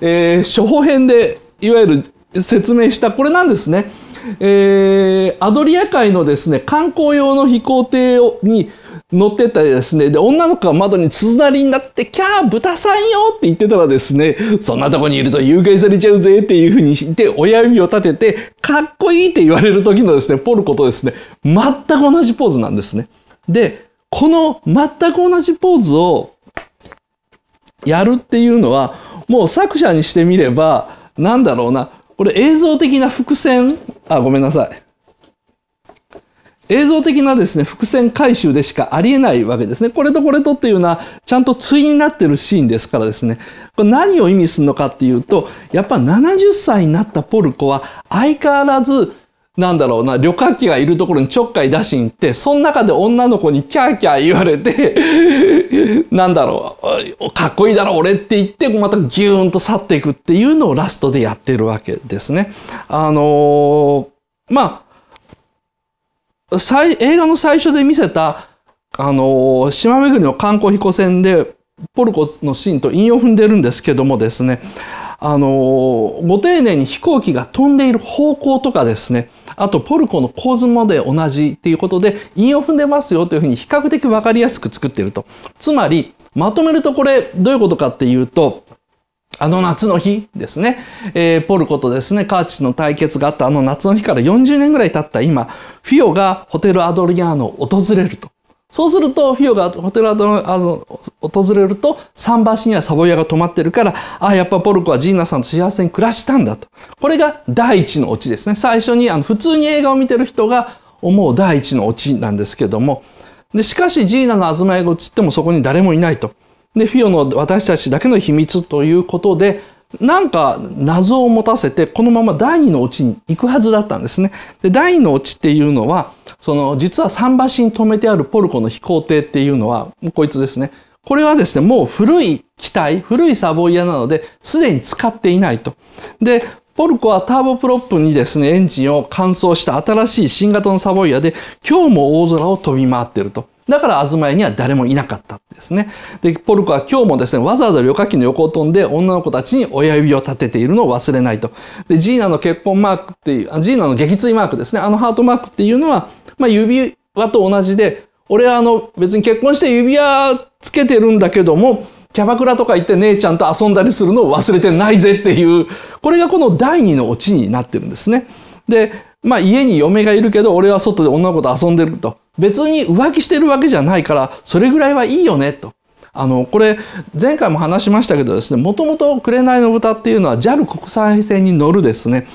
えー、処方編でいわゆる説明した、これなんですね。えー、アドリア海のですね、観光用の飛行艇に乗ってたりですね、で、女の子が窓に鈴なりになって、キャー、豚さんよって言ってたらですね、そんなとこにいると誘拐されちゃうぜっていうふうにして、親指を立てて、かっこいいって言われる時のですね、ポルコとですね、全く同じポーズなんですね。で、この全く同じポーズをやるっていうのは、もう作者にしてみれば、なんだろうな、これ映像的な伏線、あ、ごめんなさい。映像的なですね、伏線回収でしかありえないわけですね。これとこれとっていうのは、ちゃんと対になってるシーンですからですね。これ何を意味するのかっていうと、やっぱ70歳になったポルコは、相変わらず、なんだろうな、旅客機がいるところにちょっかい出しに行って、その中で女の子にキャーキャー言われて、なんだろう、かっこいいだろ、俺って言って、またギューンと去っていくっていうのをラストでやってるわけですね。あのー、まあ、映画の最初で見せた、あのー、島巡りの観光飛行船で、ポルコのシーンと韻を踏んでるんですけどもですね、あのー、ご丁寧に飛行機が飛んでいる方向とかですね、あとポルコの構図まで同じっていうことで、韻を踏んでますよというふうに比較的わかりやすく作っていると。つまり、まとめるとこれ、どういうことかっていうと、あの夏の日ですね、えー、ポルコとですね、カーチの対決があったあの夏の日から40年ぐらい経った今、フィオがホテルアドリアーノを訪れると。そうすると、フィオがホテルアドリアーノを訪れると、桟橋にはサボイアが泊まってるから、ああ、やっぱポルコはジーナさんと幸せに暮らしたんだと。これが第一のオチですね。最初に、あの、普通に映画を見てる人が思う第一のオチなんですけども。で、しかし、ジーナのあずまいが映ってもそこに誰もいないと。で、フィオの私たちだけの秘密ということで、なんか謎を持たせて、このまま第二のオチに行くはずだったんですね。で、第二のオチっていうのは、その、実は桟橋に止めてあるポルコの飛行艇っていうのは、こいつですね。これはですね、もう古い機体、古いサボイアなので、すでに使っていないと。で、ポルコはターボプロップにですね、エンジンを乾燥した新しい新型のサボイアで、今日も大空を飛び回ってると。だから東屋には誰もいなかったんですね。で、ポルコは今日もですね、わざわざ旅客機の横を飛んで女の子たちに親指を立てているのを忘れないと。で、ジーナの結婚マークっていう、ジーナの撃墜マークですね。あのハートマークっていうのは、まあ、指輪と同じで、俺はあの別に結婚して指輪つけてるんだけども、キャバクラとか行って姉ちゃんと遊んだりするのを忘れてないぜっていう、これがこの第二のオチになってるんですね。で、まあ家に嫁がいるけど、俺は外で女の子と遊んでると。別に浮気してるわけじゃないから、それぐらいはいいよね、と。あの、これ、前回も話しましたけどですね、もともと紅の豚っていうのは JAL 国際線に乗るですね、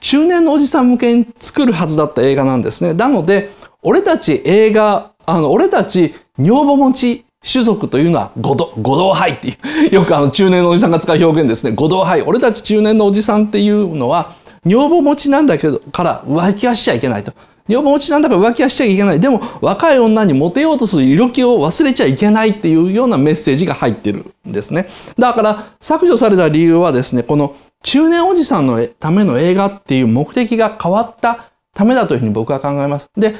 中年のおじさん向けに作るはずだった映画なんですね。なので、俺たち映画、あの、俺たち女房持ち種族というのは五道、五道杯っていう、よくあの中年のおじさんが使う表現ですね。五道杯。俺たち中年のおじさんっていうのは、女房持ちなんだけど、から浮気はしちゃいけないと。女房持ちなんだから浮気はしちゃいけない。でも若い女にモテようとする色気を忘れちゃいけないっていうようなメッセージが入ってるんですね。だから削除された理由はですね、この中年おじさんのための映画っていう目的が変わったためだというふうに僕は考えます。で、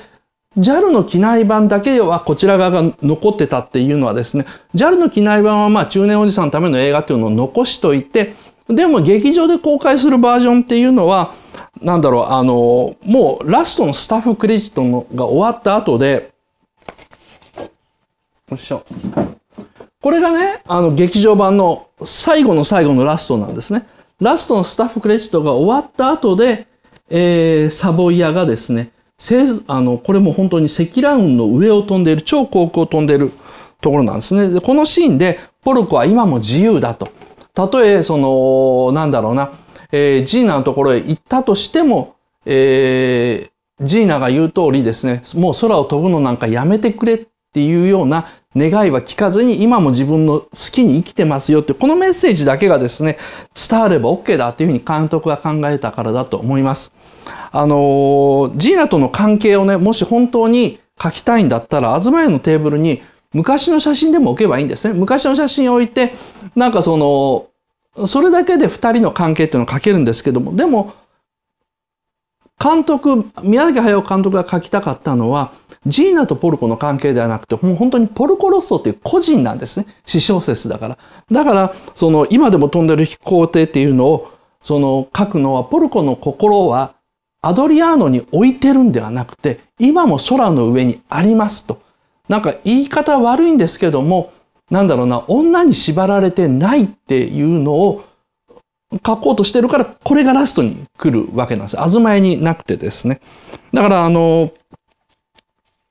JAL の機内版だけではこちら側が残ってたっていうのはですね、JAL の機内版はまあ中年おじさんのための映画っていうのを残しといて、でも劇場で公開するバージョンっていうのは、なんだろう、あの、もうラストのスタッフクレジットのが終わった後で、よいしょ。これがね、あの、劇場版の最後の最後のラストなんですね。ラストのスタッフクレジットが終わった後で、えー、サボイアがですね、せあの、これも本当に積乱雲の上を飛んでいる、超高空を飛んでいるところなんですね。でこのシーンで、ポルコは今も自由だと。たとえ、その、なんだろうな、えー、ジーナのところへ行ったとしても、えー、ジーナが言う通りですね、もう空を飛ぶのなんかやめてくれっていうような願いは聞かずに今も自分の好きに生きてますよってこのメッセージだけがですね、伝われば OK だっていうふうに監督が考えたからだと思います。あのー、ジーナとの関係をね、もし本当に書きたいんだったら、東屋のテーブルに昔の写真でも置けばいいんですね。昔の写真を置いて、なんかその、それだけで2人の関係っていうのを書けるんですけどもでも監督宮崎駿監督が書きたかったのはジーナとポルコの関係ではなくてもう本当にポルコロッソっていう個人なんですね私小説だからだからその今でも飛んでる飛行艇っていうのをその書くのはポルコの心はアドリアーノに置いてるんではなくて今も空の上にありますとなんか言い方悪いんですけどもなんだろうな、女に縛られてないっていうのを書こうとしてるから、これがラストに来るわけなんです。あずまえになくてですね。だから、あの、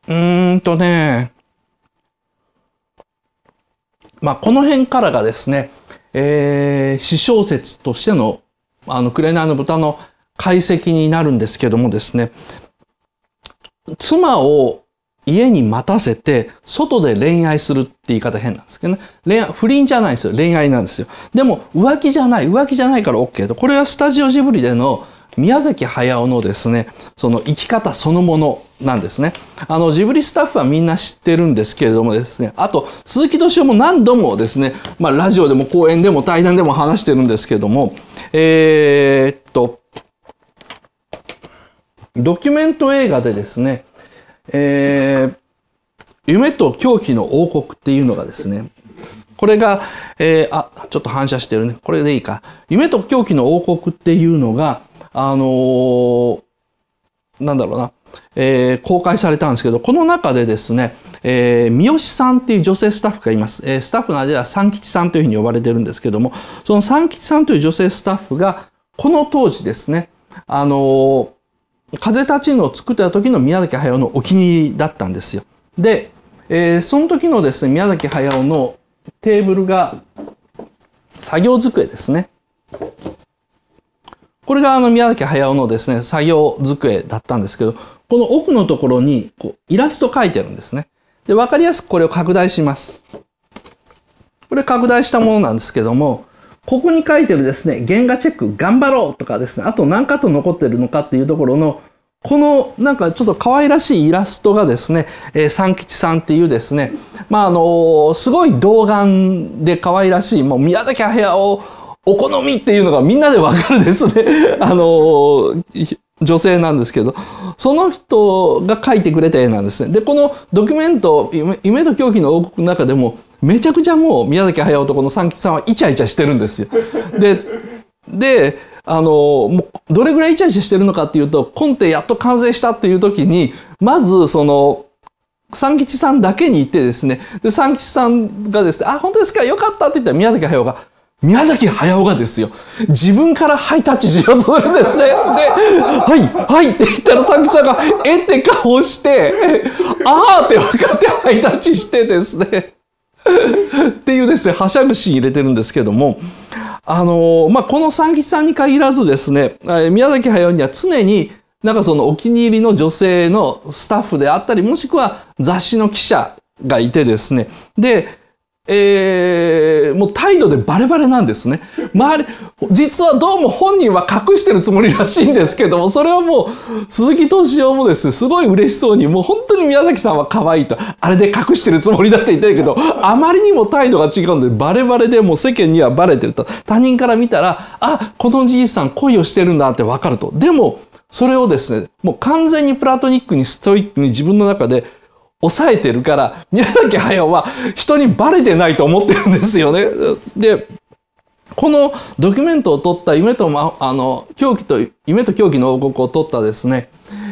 うーんとね、まあ、この辺からがですね、えー、詩小説としての、あの、紅の豚の解析になるんですけどもですね、妻を家に待たせて、外で恋愛するって言い方変なんですけどね。恋愛、不倫じゃないですよ。恋愛なんですよ。でも、浮気じゃない。浮気じゃないから OK と。これはスタジオジブリでの宮崎駿のですね、その生き方そのものなんですね。あの、ジブリスタッフはみんな知ってるんですけれどもですね、あと、鈴木敏夫も何度もですね、まあ、ラジオでも講演でも対談でも話してるんですけども、えー、っと、ドキュメント映画でですね、えー、夢と狂気の王国っていうのがですね、これが、えー、あ、ちょっと反射してるね。これでいいか。夢と狂気の王国っていうのが、あのー、なんだろうな、えー、公開されたんですけど、この中でですね、えー、三好さんっていう女性スタッフがいます。えー、スタッフの間では三吉さんというふうに呼ばれてるんですけども、その三吉さんという女性スタッフが、この当時ですね、あのー、風立ちぬを作った時の宮崎駿のお気に入りだったんですよ。で、えー、その時のですね、宮崎駿のテーブルが作業机ですね。これがあの宮崎駿のですね、作業机だったんですけど、この奥のところにこうイラスト描いてるんですね。で、わかりやすくこれを拡大します。これ拡大したものなんですけども、ここに書いてるですね、原画チェック頑張ろうとかですね、あと何カット残ってるのかっていうところの、このなんかちょっと可愛らしいイラストがですね、えー、三吉さんっていうですね、まああのすごい童顔で可愛らしい、もう宮崎駿をお好みっていうのがみんなでわかるですね。あの女性なんですけど、その人が描いてくれた絵なんですね。で、このドキュメント、夢と狂気の王国の中でも、めちゃくちゃもう宮崎駿とこの三吉さんはイチャイチャしてるんですよ。でであのもうどれぐらいイチャイチャしてるのかっていうとコンテやっと完成したっていう時にまずその三吉さんだけに行ってですねで三吉さんがですね「あ本当ですかよかった」って言ったら宮崎駿が宮崎駿がですよ、自分からハイタッチしようとするんですね。で、はい、はいって言ったら、三吉さんが、えって顔して、あーって分かってハイタッチしてですね。っていうですね、はしゃぐシーン入れてるんですけども、あのまあ、この三吉さんに限らずですね、宮崎駿には常になんかそのお気に入りの女性のスタッフであったり、もしくは雑誌の記者がいてですね、で、えー、もう態度でバレバレなんですね。周り、実はどうも本人は隠してるつもりらしいんですけども、それはもう、鈴木敏夫もですね、すごい嬉しそうに、もう本当に宮崎さんは可愛いと、あれで隠してるつもりだって言っるけど、あまりにも態度が違うんで、バレバレでもう世間にはバレてると。他人から見たら、あ、このじいさん恋をしてるんだってわかると。でも、それをですね、もう完全にプラトニックにストイックに自分の中で、抑えてるから、宮崎駿は人にバレてないと思ってるんですよね。で、このドキュメントを撮った夢と、ま、あの、狂気と、夢と狂気の王国を撮ったですね、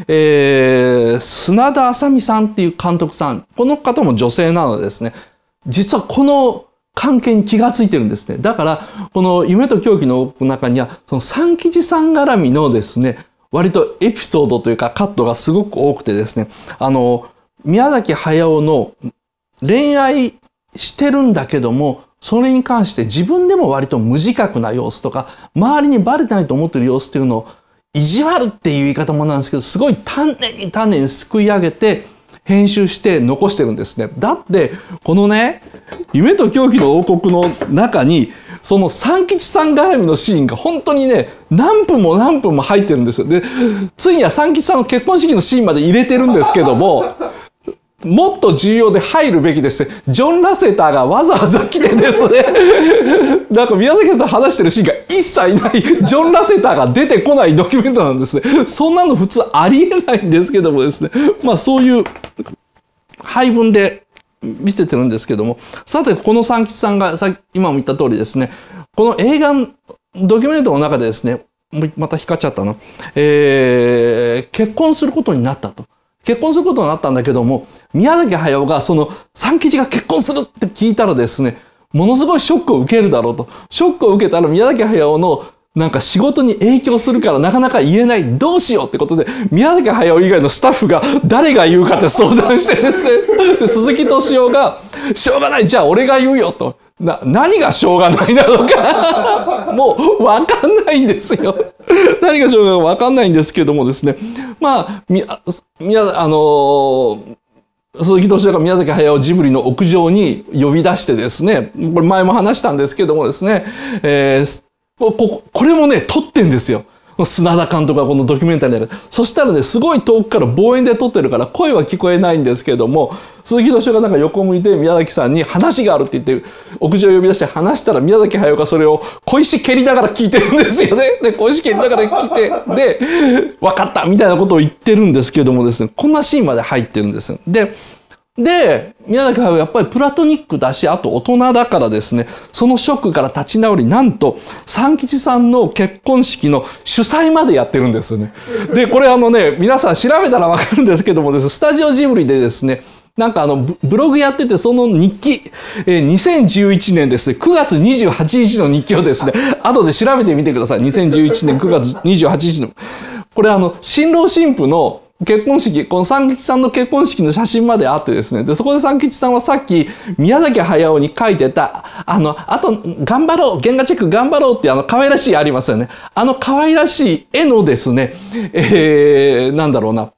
えー、砂田麻美さんっていう監督さん、この方も女性なのですね、実はこの関係に気がついてるんですね。だから、この夢と狂気の王国の中には、その三吉さん絡みのですね、割とエピソードというかカットがすごく多くてですね、あの、宮崎駿の恋愛してるんだけども、それに関して自分でも割と無自覚な様子とか、周りにバレてないと思ってる様子っていうのを、意地悪っていう言い方もなんですけど、すごい丹念に丹念にすくい上げて、編集して残してるんですね。だって、このね、夢と狂気の王国の中に、その三吉さん絡みのシーンが本当にね、何分も何分も入ってるんですよ。で、ついには三吉さんの結婚式のシーンまで入れてるんですけども、もっと重要で入るべきですね。ジョン・ラセターがわざわざ来てですね、なんか宮崎さん話してるシーンが一切ない、ジョン・ラセターが出てこないドキュメントなんですね。そんなの普通ありえないんですけどもですね、まあそういう配分で見せてるんですけども、さてこの三吉さんがさ今も言った通りですね、この映画、ドキュメントの中でですね、また光っちゃったの、えー、結婚することになったと。結婚することになったんだけども、宮崎駿がその三吉が結婚するって聞いたらですね、ものすごいショックを受けるだろうと。ショックを受けたら宮崎駿のなんか仕事に影響するからなかなか言えない。どうしようってことで、宮崎駿以外のスタッフが誰が言うかって相談してですね、鈴木敏夫が、しょうがない、じゃあ俺が言うよと。な、何がしょうがないなのか もうわかんないんですよ 何がしょうがないかわかんないんですけどもですね。まあ、み、みや、あの鈴木敏夫が宮崎駿ジブリの屋上に呼び出してですね、これ前も話したんですけどもですね、えー、こここれもね、撮ってんですよ。砂田監督がこのドキュメンタリーでそしたらねすごい遠くから望遠で撮ってるから声は聞こえないんですけども鈴木敏夫がなんか横向いて宮崎さんに話があるって言って屋上を呼び出して話したら宮崎駿がそれを小石蹴りながら聞いてるんですよね。で小石蹴りながら聞いてでわかったみたいなことを言ってるんですけどもですねこんなシーンまで入ってるんです。でで、宮崎駿はやっぱりプラトニックだし、あと大人だからですね、そのショックから立ち直り、なんと、三吉さんの結婚式の主催までやってるんですよね。で、これあのね、皆さん調べたらわかるんですけどもです、スタジオジブリでですね、なんかあの、ブログやってて、その日記、えー、2011年ですね、9月28日の日記をですね、後で調べてみてください。2011年9月28日の。これあの、新郎新婦の結婚式、この三吉さんの結婚式の写真まであってですね、で、そこで三吉さんはさっき宮崎駿に書いてた、あの、あと、頑張ろう、原画チェック頑張ろうってあの、可愛らしいありますよね。あの可愛らしい絵のですね、えー、なんだろうな。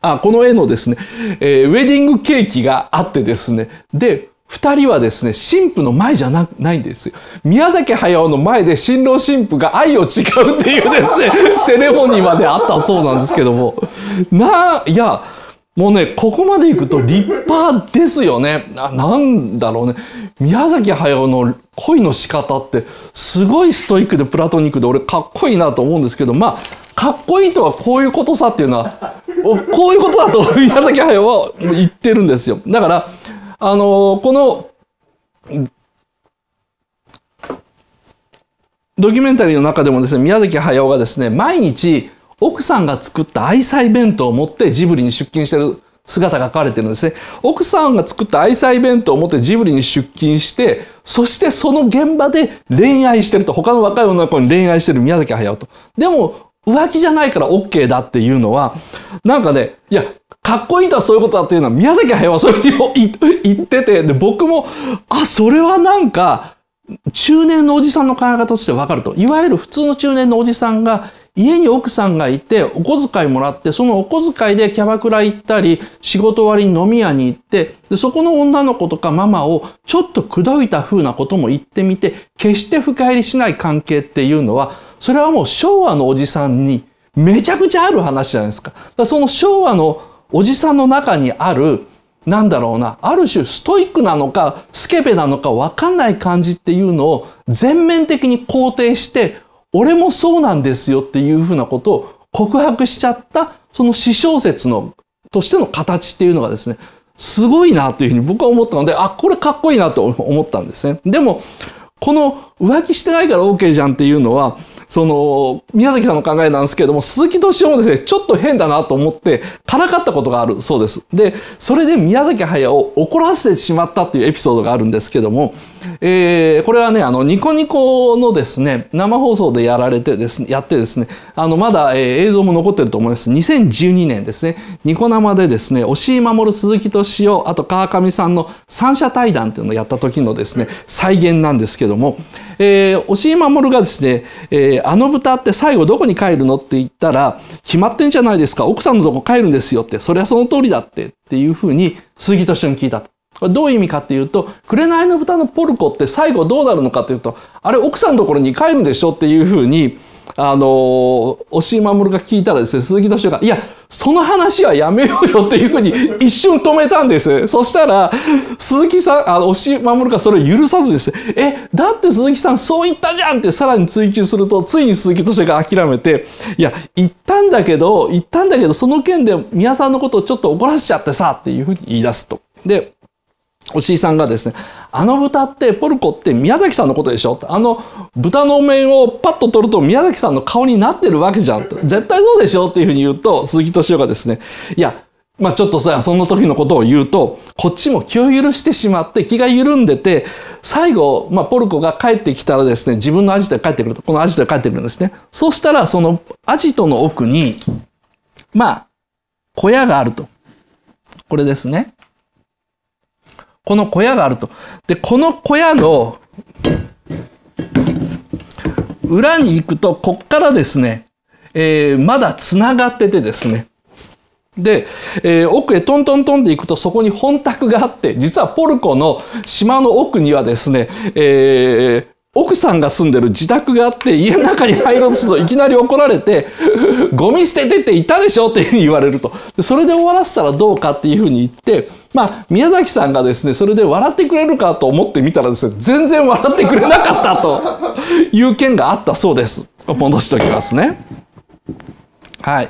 あ、この絵のですね、えー、ウェディングケーキがあってですね、で、二人はですね、神父の前じゃなないんですよ。宮崎駿の前で新郎新婦が愛を誓うっていうですね、セレモニーまであったそうなんですけども。ないや、もうね、ここまで行くと立派ですよね。ななんだろうね。宮崎駿の恋の仕方って、すごいストイックでプラトニックで俺かっこいいなと思うんですけど、まあ、かっこいいとはこういうことさっていうのは、こういうことだと宮崎駿は言ってるんですよ。だから、あのこの、ドキュメンタリーの中でもですね、宮崎駿がですね、毎日奥さんが作った愛妻弁当を持ってジブリに出勤してる姿が書かれてるんですね。奥さんが作った愛妻弁当を持ってジブリに出勤して、そしてその現場で恋愛してると、他の若い女の子に恋愛してる宮崎駿と。でも、浮気じゃないから OK だっていうのは、なんかね、いや、かっこいいとはそういうことだっていうのは宮崎駿はそれを言ってて、で、僕も、あ、それはなんか、中年のおじさんの考え方としてわかると。いわゆる普通の中年のおじさんが、家に奥さんがいて、お小遣いもらって、そのお小遣いでキャバクラ行ったり、仕事終わりに飲み屋に行って、で、そこの女の子とかママをちょっと口説いた風なことも言ってみて、決して深入りしない関係っていうのは、それはもう昭和のおじさんにめちゃくちゃある話じゃないですか。だかその昭和のおじさんの中にある、なんだろうな、ある種ストイックなのか、スケベなのか分かんない感じっていうのを全面的に肯定して、俺もそうなんですよっていうふうなことを告白しちゃった、その詩小説の、としての形っていうのがですね、すごいなというふうに僕は思ったので、あ、これかっこいいなと思ったんですね。でも、この浮気してないから OK じゃんっていうのは、その、宮崎さんの考えなんですけれども、鈴木敏夫もですね、ちょっと変だなと思って、からかったことがあるそうです。で、それで宮崎駿を怒らせてしまったっていうエピソードがあるんですけども、えー、これはね、あの、ニコニコのですね、生放送でやられてですね、やってですね、あの、まだ、えー、映像も残ってると思います。2012年ですね、ニコ生でですね、押井守、鈴木敏夫、あと川上さんの三者対談っていうのをやった時のですね、再現なんですけども、えー、押井守がですね、えー、あの豚って最後どこに帰るのって言ったら、決まってんじゃないですか、奥さんのとこ帰るんですよって、そりゃその通りだってっていうふうに鈴木敏夫に聞いたと。どういう意味かっていうと、紅の豚のポルコって最後どうなるのかっていうと、あれ奥さんのところに帰るんでしょっていうふうに、あのー、押井守が聞いたらですね、鈴木敏夫が、いや、その話はやめようよっていうふうに一瞬止めたんです。そしたら、鈴木さん、あの、押し守るかそれを許さずです。え、だって鈴木さんそう言ったじゃんってさらに追求すると、ついに鈴木としてが諦めて、いや、言ったんだけど、言ったんだけど、その件で宮さんのことをちょっと怒らせちゃってさ、っていうふうに言い出すと。で、おしいさんがですね、あの豚ってポルコって宮崎さんのことでしょあの豚の面をパッと取ると宮崎さんの顔になってるわけじゃん。絶対そうでしょっていうふうに言うと、鈴木敏夫がですね、いや、まあちょっとさ、その時のことを言うと、こっちも気を許してしまって気が緩んでて、最後、まあポルコが帰ってきたらですね、自分のアジトへ帰ってくると、このアジトへ帰ってくるんですね。そしたら、そのアジトの奥に、まあ、小屋があると。これですね。この小屋があると。で、この小屋の裏に行くと、こっからですね、えー、まだ繋がっててですね。で、えー、奥へトントントンで行くとそこに本宅があって、実はポルコの島の奥にはですね、えー、奥さんが住んでる自宅があって家の中に入ろうとするといきなり怒られて「ゴミ捨ててって言ったでしょ」って言われるとでそれで終わらせたらどうかっていうふうに言ってまあ宮崎さんがですねそれで笑ってくれるかと思ってみたらですね全然笑ってくれなかったという件があったそうです戻しておきますねはい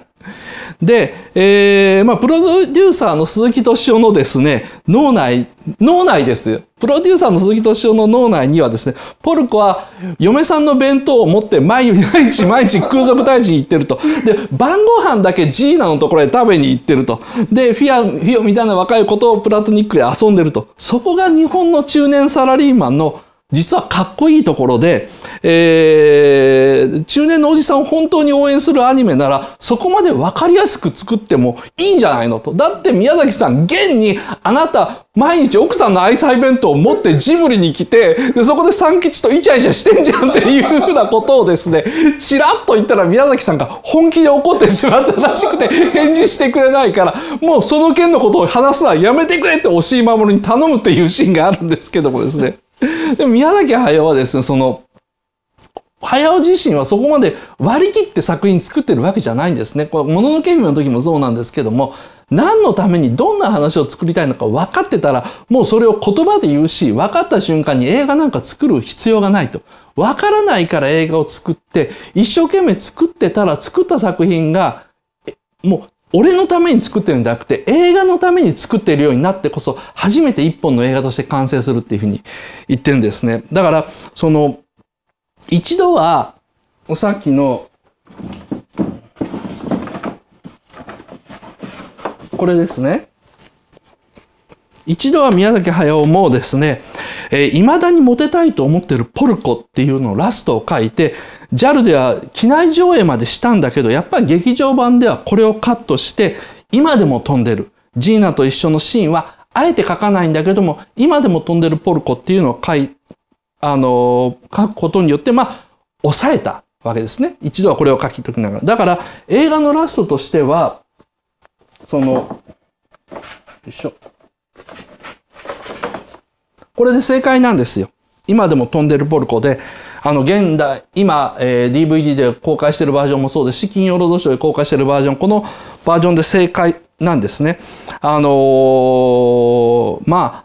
で、えー、まあ、プロデューサーの鈴木敏夫のですね、脳内、脳内ですよ。プロデューサーの鈴木敏夫の脳内にはですね、ポルコは嫁さんの弁当を持って毎日 毎日空賊大臣行ってると。で、晩ご飯だけジーナのところへ食べに行ってると。で、フィア、フィオみたいな若い子とプラトニックで遊んでると。そこが日本の中年サラリーマンの実はかっこいいところで、えー、中年のおじさんを本当に応援するアニメなら、そこまでわかりやすく作ってもいいんじゃないのと。だって宮崎さん、現にあなた、毎日奥さんの愛妻弁当を持ってジブリに来て、で、そこで三吉とイチャイチャしてんじゃんっていうふうなことをですね、ちらっと言ったら宮崎さんが本気で怒ってしまったらしくて、返事してくれないから、もうその件のことを話すのはやめてくれって押井守に頼むっていうシーンがあるんですけどもですね。でも宮崎駿はですね、その、早尾自身はそこまで割り切って作品作ってるわけじゃないんですね。これ、もののけ姫の時もそうなんですけども、何のためにどんな話を作りたいのか分かってたら、もうそれを言葉で言うし、分かった瞬間に映画なんか作る必要がないと。分からないから映画を作って、一生懸命作ってたら作った作品が、もう俺のために作ってるんじゃなくて映画のために作ってるようになってこそ初めて一本の映画として完成するっていうふうに言ってるんですね。だからその一度は、おさっきの、これですね。一度は宮崎駿もですね、えー、未だにモテたいと思ってるポルコっていうのをラストを書いて、JAL では機内上映までしたんだけど、やっぱり劇場版ではこれをカットして、今でも飛んでる。ジーナと一緒のシーンは、あえて書かないんだけども、今でも飛んでるポルコっていうのを書いあの、書くことによって、まあ、抑えたわけですね。一度はこれを書きときながら。だから、映画のラストとしては、その、よいしょ。これで正解なんですよ。今でも飛んでるポルコで、あの、現代、今、えー、DVD で公開してるバージョンもそうですし、金曜ロードショーで公開してるバージョン、このバージョンで正解なんですね。あのー、まあ、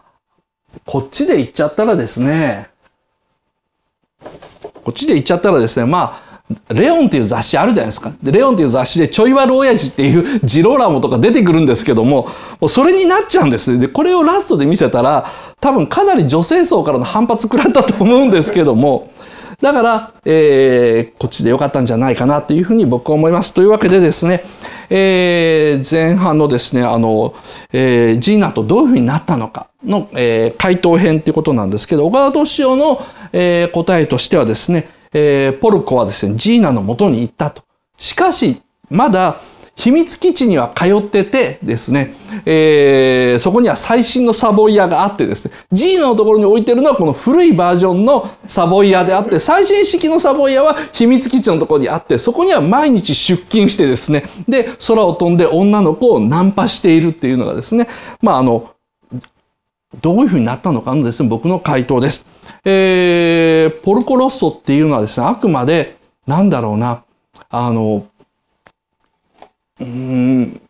こっちで言っちゃったらですね、こっちで行っちゃったらですね、まあ、レオンっていう雑誌あるじゃないですか。で、レオンっていう雑誌でちょい悪親父っていう ジローラモとか出てくるんですけども、もうそれになっちゃうんですね。で、これをラストで見せたら、多分かなり女性層からの反発食らったと思うんですけども、だから、えー、こっちでよかったんじゃないかなっていうふうに僕は思います。というわけでですね、えー、前半のですね、あの、えー、ジーナとどういうふうになったのかの、えー、回答編っていうことなんですけど、岡田敏夫の、えー、答えとしてはですね、えー、ポルコはですね、ジーナの元に行ったと。しかし、まだ、秘密基地には通っててですね、えー、そこには最新のサボイアがあってですね、G のところに置いてるのはこの古いバージョンのサボイアであって、最新式のサボイアは秘密基地のところにあって、そこには毎日出勤してですね、で、空を飛んで女の子をナンパしているっていうのがですね、まああの、どういうふうになったのかのですね、僕の回答です。えー、ポルコロッソっていうのはですね、あくまで、なんだろうな、あの、うん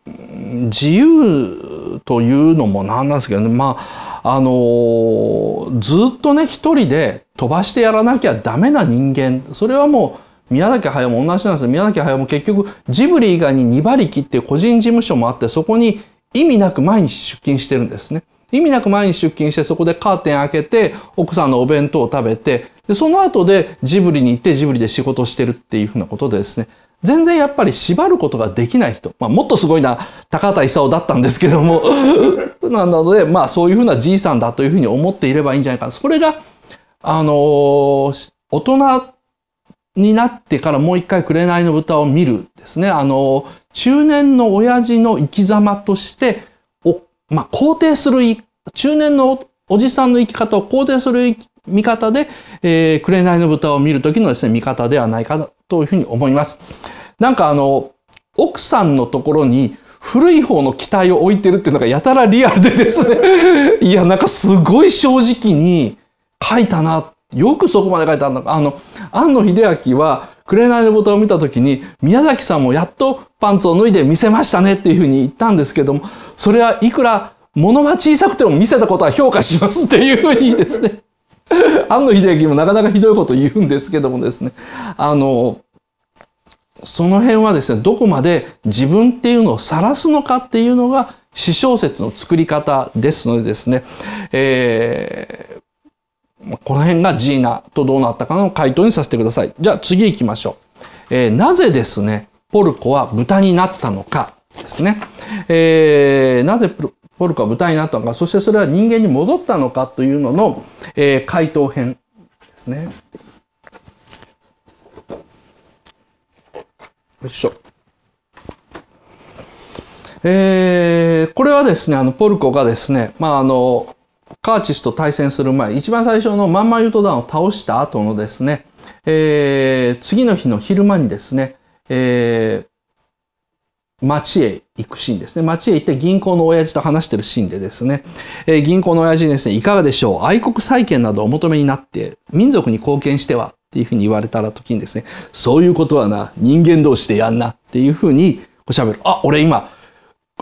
自由というのも何なんですけど、ね、まああのー、ずっとね一人で飛ばしてやらなきゃダメな人間それはもう宮崎駿も同じなんです宮崎駿も結局ジブリ以外に2馬力っていう個人事務所もあってそこに意味なく毎日出勤してるんですね。意味なく毎日出勤してそこでカーテン開けて奥さんのお弁当を食べてでその後でジブリに行ってジブリで仕事してるっていうふうなことでですね全然やっぱり縛ることができない人、まあ、もっとすごいな高畑勲だったんですけども なのでまあそういうふうなじいさんだというふうに思っていればいいんじゃないかなそれがあのー、大人になってからもう一回紅の豚を見るですね。あの、中年の親父の生き様としてまあ、肯定する、中年のおじさんの生き方を肯定する見方で、えー、紅の豚を見るときのですね、見方ではないかというふうに思います。なんかあの、奥さんのところに古い方の期待を置いてるっていうのがやたらリアルでですね いや、なんかすごい正直に書いたな。よくそこまで書いたんだ。あの、安野秀明は、紅のボタンを見た時に、宮崎さんもやっとパンツを脱いで見せましたねっていうふうに言ったんですけども、それはいくら物が小さくても見せたことは評価しますっていうふうにですね、庵野秀明もなかなかひどいこと言うんですけどもですね、あの、その辺はですね、どこまで自分っていうのを晒すのかっていうのが、詩小説の作り方ですのでですね、えー、この辺がジーナとどうなったかの回答にさせてください。じゃあ次行きましょう。えー、なぜですね、ポルコは豚になったのかですね。えー、なぜポルコは豚になったのか、そしてそれは人間に戻ったのかというのの、えー、回答編ですね。よいしょ。えー、これはですね、あの、ポルコがですね、まあ、あの、カーチスと対戦する前、一番最初のマンマユトダンを倒した後のですね、えー、次の日の昼間にですね、えー、町へ行くシーンですね。町へ行って銀行の親父と話してるシーンでですね、えー、銀行の親父にですね、いかがでしょう愛国債権などお求めになって、民族に貢献してはっていうふうに言われたら時にですね、そういうことはな、人間同士でやんなっていうふうにおしゃべる。あ、俺今、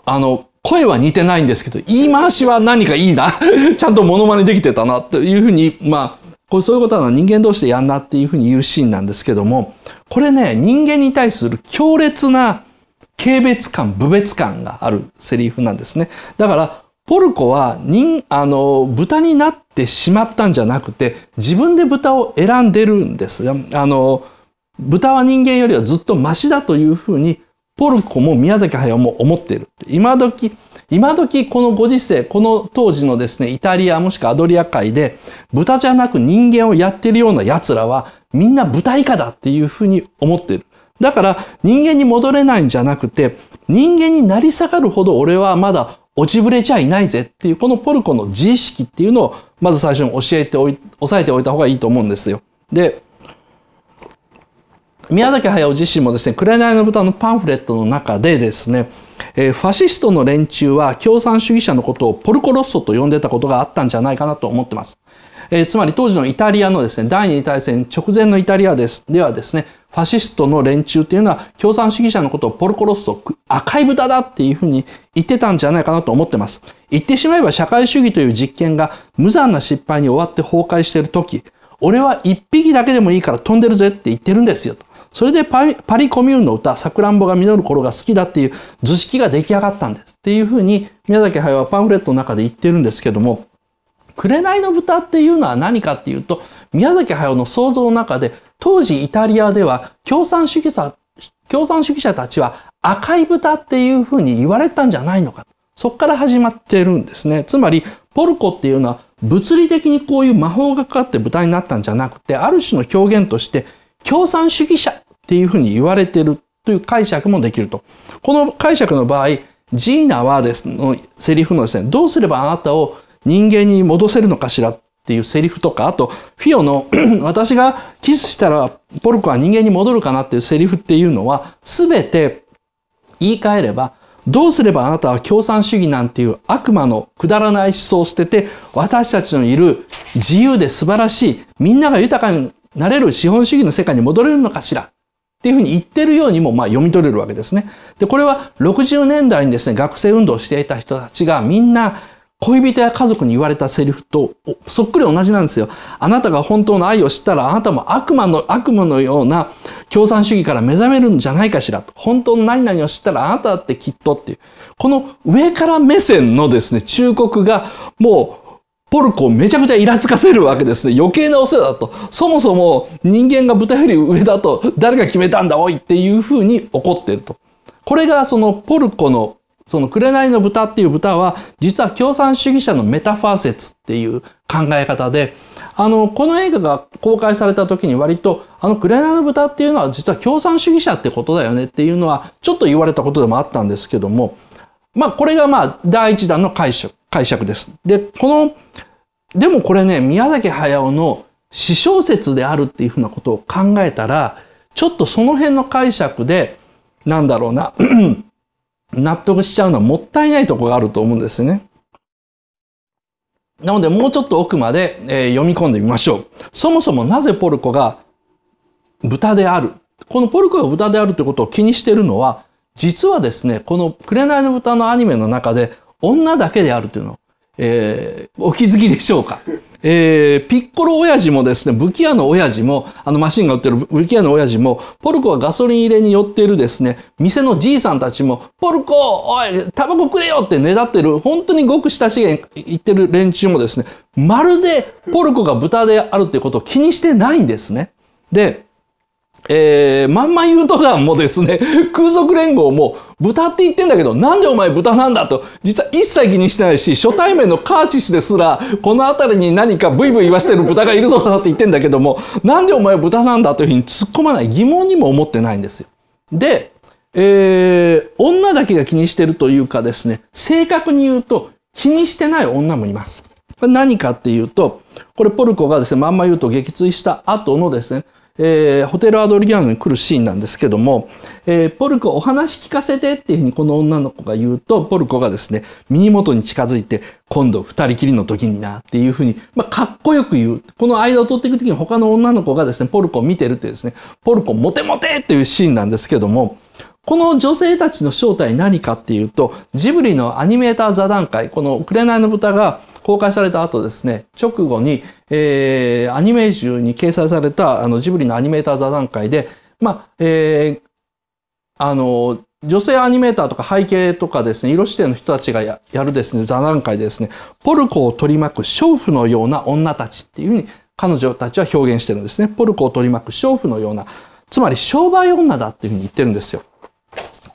あの、声は似てないんですけど、言い回しは何かいいな。ちゃんとモノマネできてたな、というふうに、まあ、これそういうことは人間同士でやんなっていうふうに言うシーンなんですけども、これね、人間に対する強烈な軽蔑感、侮蔑感があるセリフなんですね。だから、ポルコは人、あの、豚になってしまったんじゃなくて、自分で豚を選んでるんです。あの、豚は人間よりはずっとマシだというふうにポルコも宮崎駿も思っている今時、今時このご時世、この当時のですね、イタリアもしくはアドリア海で、豚じゃなく人間をやってるような奴らは、みんな豚以下だっていうふうに思ってる。だから、人間に戻れないんじゃなくて、人間になり下がるほど俺はまだ落ちぶれちゃいないぜっていう、このポルコの自意識っていうのを、まず最初に教えておい、押さえておいた方がいいと思うんですよ。で、宮崎駿自身もですね「紅の豚」のパンフレットの中でですねえファシストの連中は共産主義者のことをポルコロッソと呼んでたことがあったんじゃないかなと思ってます。えー、つまり当時のイタリアのですね、第二次大戦直前のイタリアです、ではですね、ファシストの連中っていうのは共産主義者のことをポルコロッソ、赤い豚だっていうふうに言ってたんじゃないかなと思ってます。言ってしまえば社会主義という実験が無残な失敗に終わって崩壊している時、俺は一匹だけでもいいから飛んでるぜって言ってるんですよと。それでパパリコミューンの歌、サクラんぼが実る頃が好きだっていう図式が出来上がったんです。っていうふうに宮崎駿はパンフレットの中で言ってるんですけども、紅の豚っていうのは何かっていうと、宮崎駿の想像の中で、当時イタリアでは共産主義者、共産主義者たちは赤い豚っていうふうに言われたんじゃないのか。そこから始まってるんですね。つまり、ポルコっていうのは物理的にこういう魔法がかかって豚になったんじゃなくて、ある種の表現として共産主義者っていうふうに言われてるという解釈もできると。この解釈の場合、ジーナはですのセリフのですね、どうすればあなたを人間に戻せるのかしらっていうセリフとか、あと、フィオの 私がキスしたらポルコは人間に戻るかなっていうセリフっていうのは、すべて言い換えれば、どうすればあなたは共産主義なんていう悪魔のくだらない思想を捨てて、私たちのいる自由で素晴らしい、みんなが豊かになれる資本主義の世界に戻れるのかしらっていうふうに言ってるようにもまあ読み取れるわけですね。で、これは60年代にですね、学生運動をしていた人たちがみんな恋人や家族に言われたセリフとそっくり同じなんですよ。あなたが本当の愛を知ったらあなたも悪魔の悪夢のような共産主義から目覚めるんじゃないかしらと。本当の何々を知ったらあなただってきっとっていう。この上から目線のですね、忠告がもうポルコをめちゃくちゃイラつかせるわけですね。余計なお世話だと。そもそも人間が豚より上だと誰が決めたんだおいっていうふうに怒ってると。これがそのポルコのその紅の豚っていう豚は実は共産主義者のメタファー説っていう考え方で、あの、この映画が公開された時に割とあの紅の豚っていうのは実は共産主義者ってことだよねっていうのはちょっと言われたことでもあったんですけども、まあこれがまあ第一弾の解釈。解釈です。で、この、でもこれね、宮崎駿の詩小説であるっていうふうなことを考えたら、ちょっとその辺の解釈で、なんだろうな、納得しちゃうのはもったいないとこがあると思うんですね。なのでもうちょっと奥まで、えー、読み込んでみましょう。そもそもなぜポルコが豚である。このポルコが豚であるということを気にしてるのは、実はですね、この紅の豚のアニメの中で女だけであるというのを、えー、お気づきでしょうか。えー、ピッコロ親父もですね、武器屋の親父も、あのマシンが売ってる武器屋の親父も、ポルコはガソリン入れに寄っているですね、店のじいさんたちも、ポルコおいタバコくれよってねだってる、本当にごく親しげに言ってる連中もですね、まるでポルコが豚であるってことを気にしてないんですね。で、えー、まんま言うとがもですね、空賊連合も豚って言ってんだけど、なんでお前豚なんだと、実は一切気にしてないし、初対面のカーチ氏ですら、この辺りに何かブイブイ言わしてる豚がいるぞだって言ってんだけども、なんでお前豚なんだというふうに突っ込まない疑問にも思ってないんですよ。で、えー、女だけが気にしてるというかですね、正確に言うと気にしてない女もいます。これ何かっていうと、これポルコがですね、まんま言うと撃墜した後のですね、えー、ホテルアドリアーノに来るシーンなんですけども、えー、ポルコお話聞かせてっていうふうにこの女の子が言うと、ポルコがですね、耳元に近づいて、今度二人きりの時になっていうふうに、まあ、かっこよく言う。この間を取っていく時に他の女の子がですね、ポルコを見てるってですね、ポルコモテモテっていうシーンなんですけども、この女性たちの正体何かっていうと、ジブリのアニメーター座談会、この紅の豚が公開された後ですね、直後に、えー、アニメー集に掲載されたあのジブリのアニメーター座談会で、まあ、えー、あの、女性アニメーターとか背景とかですね、色指定の人たちがやるですね、座談会でですね、ポルコを取り巻く娼婦のような女たちっていうふうに彼女たちは表現してるんですね。ポルコを取り巻く娼婦のような、つまり商売女だっていうふうに言ってるんですよ。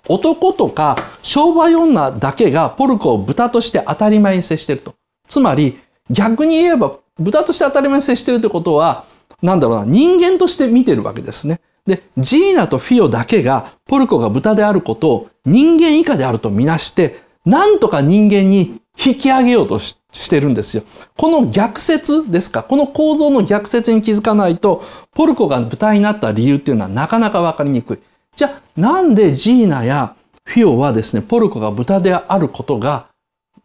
男とか商売女だけがポルコを豚として当たり前に接してると。つまり逆に言えば豚として当たり前に接してるってことは、なんだろうな、人間として見てるわけですね。で、ジーナとフィオだけがポルコが豚であることを人間以下であるとみなして、なんとか人間に引き上げようとしてるんですよ。この逆説ですか、この構造の逆説に気づかないと、ポルコが豚になった理由っていうのはなかなかわかりにくい。じゃあなんでジーナやフィオはですね、ポルコが豚であることが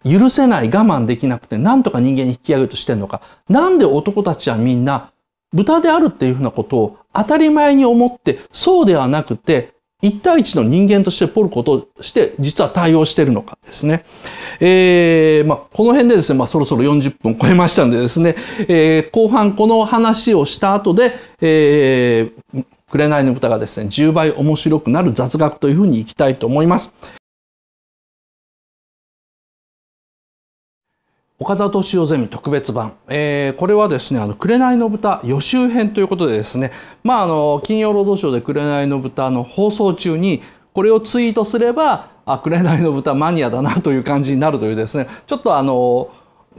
許せない我慢できなくてなんとか人間に引き上げようとしてるのか。なんで男たちはみんな豚であるっていうふうなことを当たり前に思って、そうではなくて、一対一の人間としてポルコとして実は対応してるのかですね。えー、まあ、この辺でですね、まあ、そろそろ40分超えましたんでですね、えー、後半この話をした後で、えー、紅の豚がですね、10倍面白くなる雑学というふうにいきたいと思います。岡田敏夫ゼミ特別版、えー、これはですね「あの紅の豚」予習編ということでですね、まあ、あの金曜ロードショーで「紅の豚」の放送中にこれをツイートすれば「あ紅の豚マニアだな」という感じになるというですねちょっとあの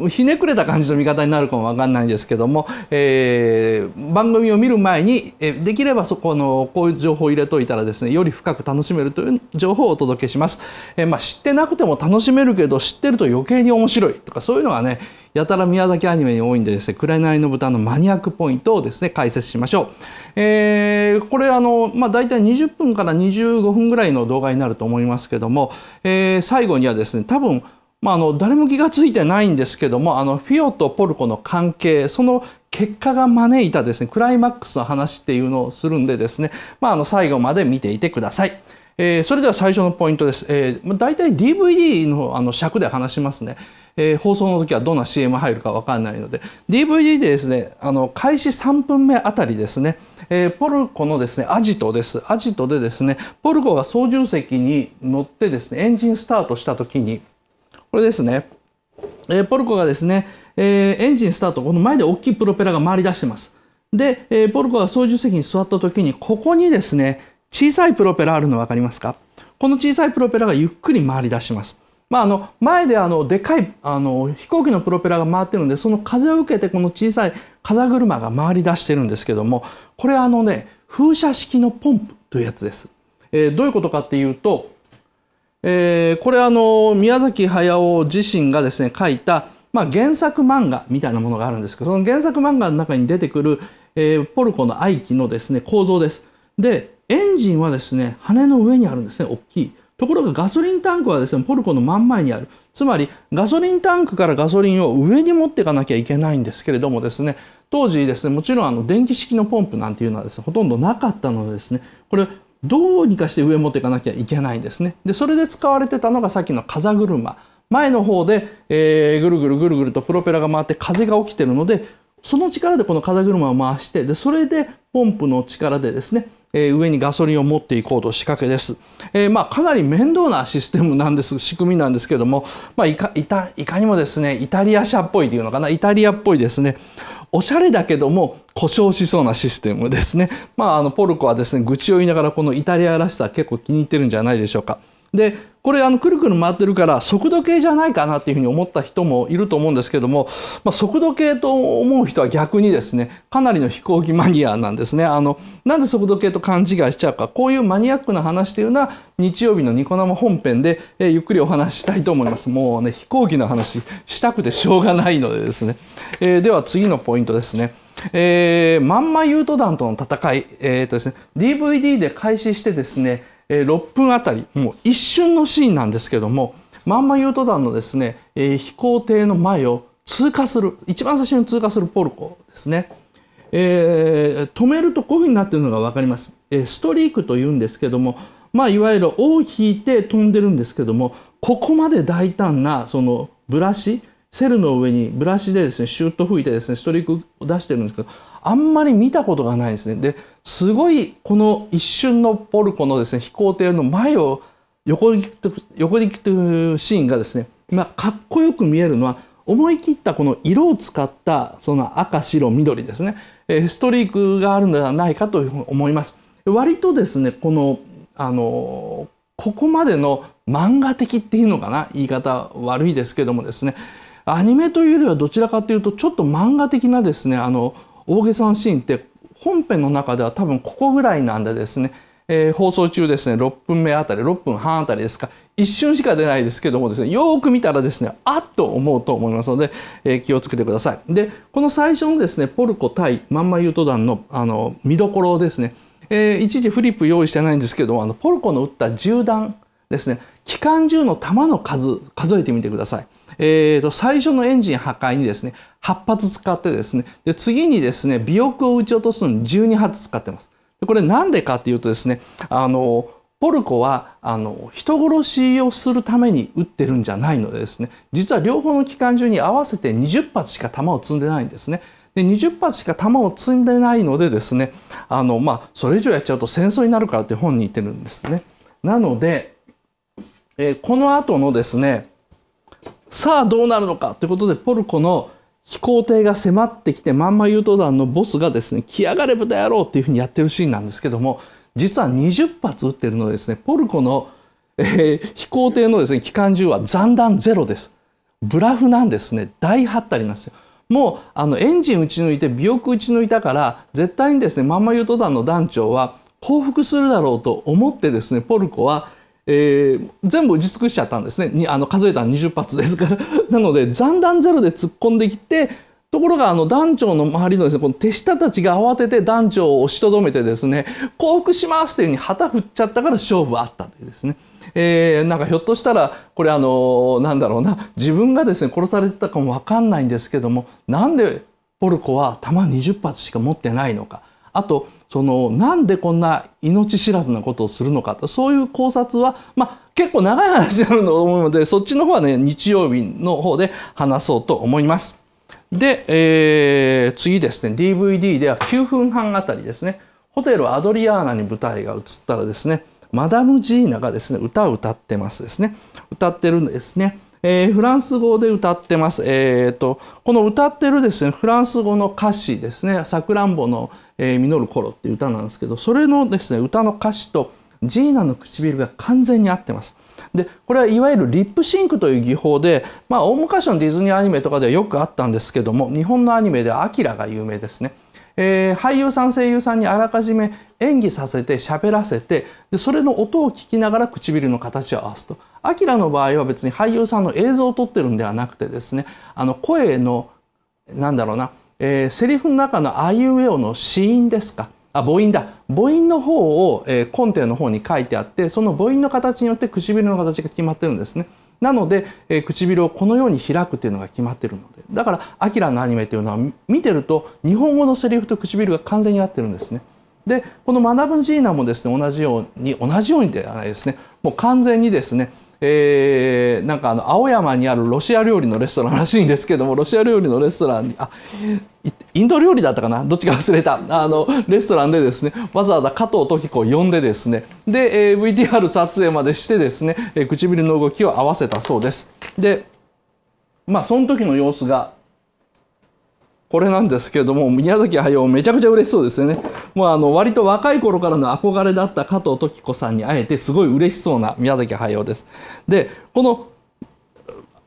ひねくれた感じの見方になるかもわかんないんですけども、えー、番組を見る前にできればそこのこういう情報を入れといたらですねより深く楽しめるという情報をお届けします、えー、まあ、知ってなくても楽しめるけど知ってると余計に面白いとかそういうのがねやたら宮崎アニメに多いんでですね「紅の豚」のマニアックポイントをですね解説しましょう、えー、これあの、まあ、大体20分から25分ぐらいの動画になると思いますけども、え最後にはですね多分まあ、あの誰も気が付いてないんですけどもあのフィオとポルコの関係その結果が招いたですねクライマックスの話っていうのをするんでですね、まあ、あの最後まで見ていてください。えー、それでは最初のポイントです。えー、大体 DVD のあの尺で話しますね。えー、放送の時はどんな CM 入るか分かんないので DVD でですねあの開始3分目あたりですね、えー、ポルコのですねアジトですアジトでですねポルコが操縦席に乗ってですねエンジンスタートした時にこれですね。えポルコがですね、えエンジンスタート、この前で大きいプロペラが回り出してます。で、えポルコが操縦席に座った時に、ここにですね、小さいプロペラあるの分かりますかこの小さいプロペラがゆっくり回り出します。まあ、あの前であのでかいあの飛行機のプロペラが回ってるんでその風を受けてこの小さい風車が回り出してるんですけどもこれあのね風車式のポンプというやつです。えー、どういうことかっていうとえー、これあの宮崎駿自身がですね書いた、まあ、原作漫画みたいなものがあるんですけどその原作漫画の中に出てくる、えー、ポルコの愛機のですね構造です。でエンジンはですね羽の上にあるんですね大きい。ところがガソリンタンクはですねポルコの真ん前にあるつまりガソリンタンクからガソリンを上に持っていかなきゃいけないんですけれどもですね当時ですねもちろんあの電気式のポンプなんていうのはですねほとんどなかったのでですねこれどうにかして上持っていかなきゃいけないんですね。でそれで使われてたのがさっきの風車。前の方で、えー、ぐるぐるぐるぐるとプロペラが回って風が起きてるのでその力でこの風車を回してでそれでポンプの力でですねえ上にガソリンを持っていこうと仕掛けです。えー、まあ、かなり面倒なシステムなんです、仕組みなんですけども、まあ、いかいたいかにもですね、イタリア車っぽいというのかな、イタリアっぽいですね。おしゃれだけども故障しそうなシステムですね。まあ、あのポルコはですね、愚痴を言いながらこのイタリアらしさ結構気に入ってるんじゃないでしょうか。で、これあのくるくる回ってるから速度計じゃないかなっていうふうに思った人もいると思うんですけども、まあ、速度計と思う人は逆にですねかなりの飛行機マニアなんですねあのなんで速度計と勘違いしちゃうかこういうマニアックな話というのは日曜日のニコ生本編で、えー、ゆっくりお話したいと思いますもうね飛行機の話したくてしょうがないのでですね、えー、では次のポイントですねえー、まんまユート団との戦い、えーとですね、DVD で開始してですねえ6分あたりもう一瞬のシーンなんですけどもまんまうと弾のですね、え飛行艇の前を通過する一番最初に通過するポルコですね、えー、止めるとこういうふうになってるのが分かります、えストリークというんですけどもまあいわゆる尾を引いて飛んでるんですけどもここまで大胆なそのブラシセルの上にブラシでですね、シュッと吹いてですね、ストリークを出してるんですけど、あんまり見たことがないですね。で、すごいこの一瞬のポルコのですね、飛行艇の前を横に横に行くシーンがですね、今かっこよく見えるのは、思い切ったこの色を使ったその赤白緑ですね、えストリークがあるのではないかと思います。割とですねこのあのここまでの漫画的っていうのかな言い方悪いですけどもですね、アニメというよりはどちらかというとちょっと漫画的なですねあの大げさなシーンって本編の中では多分ここぐらいなんでですね、えー、放送中ですね6分目あたり6分半あたりですか一瞬しか出ないですけどもですねよく見たらですねあっと思うと思いますので、えー、気をつけてくださいでこの最初のですねポルコ対マンマユート団のあの見どころですね、えー、一時フリップ用意してないんですけどもあのポルコの撃った銃弾ですね機関銃の弾の数数えてみてください。えーと、最初のエンジン破壊にですね8発使ってですねで次にですね尾翼を撃ち落とすのに12発使ってます。でこれ何でかっていうとですねあのポルコはあの人殺しをするために撃ってるんじゃないのでですね実は両方の機関銃に合わせて20発しか弾を積んでないんですね。で20発しか弾を積んでないのでですねあの、まあ、それ以上やっちゃうと戦争になるからって本に言ってるんですね。なので、えー、この後のですねさあどうなるのかということでポルコの飛行艇が迫ってきてまんま誘導弾のボスがですね来やがれ豚野郎っていうふうにやってるシーンなんですけども実は20発撃ってるのですねポルコの、えー、飛行艇のですね機関銃は残弾ゼロですブラフなんですね大発達タリなんですよもうあのエンジン打ち抜いて尾翼打ち抜いたから絶対にですねまんま誘導弾の団長は降伏するだろうと思ってですねポルコはえー、全部打ち尽くしちゃったんですねにあの数えたら20発ですから なので残弾ゼロで突っ込んできてところがあの団長の周りのですねこの手下たちが慌てて団長を押しとどめてですね降伏しますっていうふうに旗振っちゃったから勝負あったというですね、えー、なんかひょっとしたらこれあのなんだろうな自分がですね殺されてたかも分かんないんですけどもなんでポルコは弾20発しか持ってないのかあとそのなんでこんな命知らずなことをするのかとそういう考察は、まあ、結構長い話になると思うのでそっちの方はね日曜日の方で話そうと思います。で、えー、次ですね DVD では9分半あたりですねホテルアドリアーナに舞台が移ったらですねマダム・ジーナがですね歌を歌ってますですね歌ってるんですね。えー、フランス語で歌ってます。えーと、この歌ってるですねフランス語の歌詞ですね「さくらんぼの、えー、実る頃」っていう歌なんですけどそれのですね歌の歌詞とジーナの唇が完全に合ってます。でこれはいわゆるリップシンクという技法で、まあ、大昔のディズニーアニメとかではよくあったんですけども日本のアニメでは「アキラ」が有名ですね。えー、俳優さん声優さんにあらかじめ演技させて喋らせてでそれの音を聞きながら唇の形を合わすとアキラの場合は別に俳優さんの映像を撮ってるんではなくてですねあの声のなんだろうな、えー、セリフの中のあいうえおの子音ですかあ母音だ母音の方を、えー、コンテの方に書いてあってその母音の形によって唇の形が決まってるんですね。なので、えー、唇をこのように開くというのが決まってるのでだからアキラのアニメというのは見てると日本語のセリフと唇が完全に合ってるんですね。でこの「マブンジーナ」もですね同じように同じようにではないですねもう完全にですねえー、なんかあの青山にあるロシア料理のレストランらしいんですけどもロシア料理のレストランにあインド料理だったかなどっちか忘れた あのレストランでですねわざわざ加藤時子を呼んでですねで、えー、VTR 撮影までしてですね、えー、唇の動きを合わせたそうです。でまあその時の様子がこれなんですけれども、宮崎駿めちゃくちゃ嬉しそうですよね。もうあの、割と若い頃からの憧れだった加藤時子さんに会えて、すごい嬉しそうな宮崎駿です。で、この、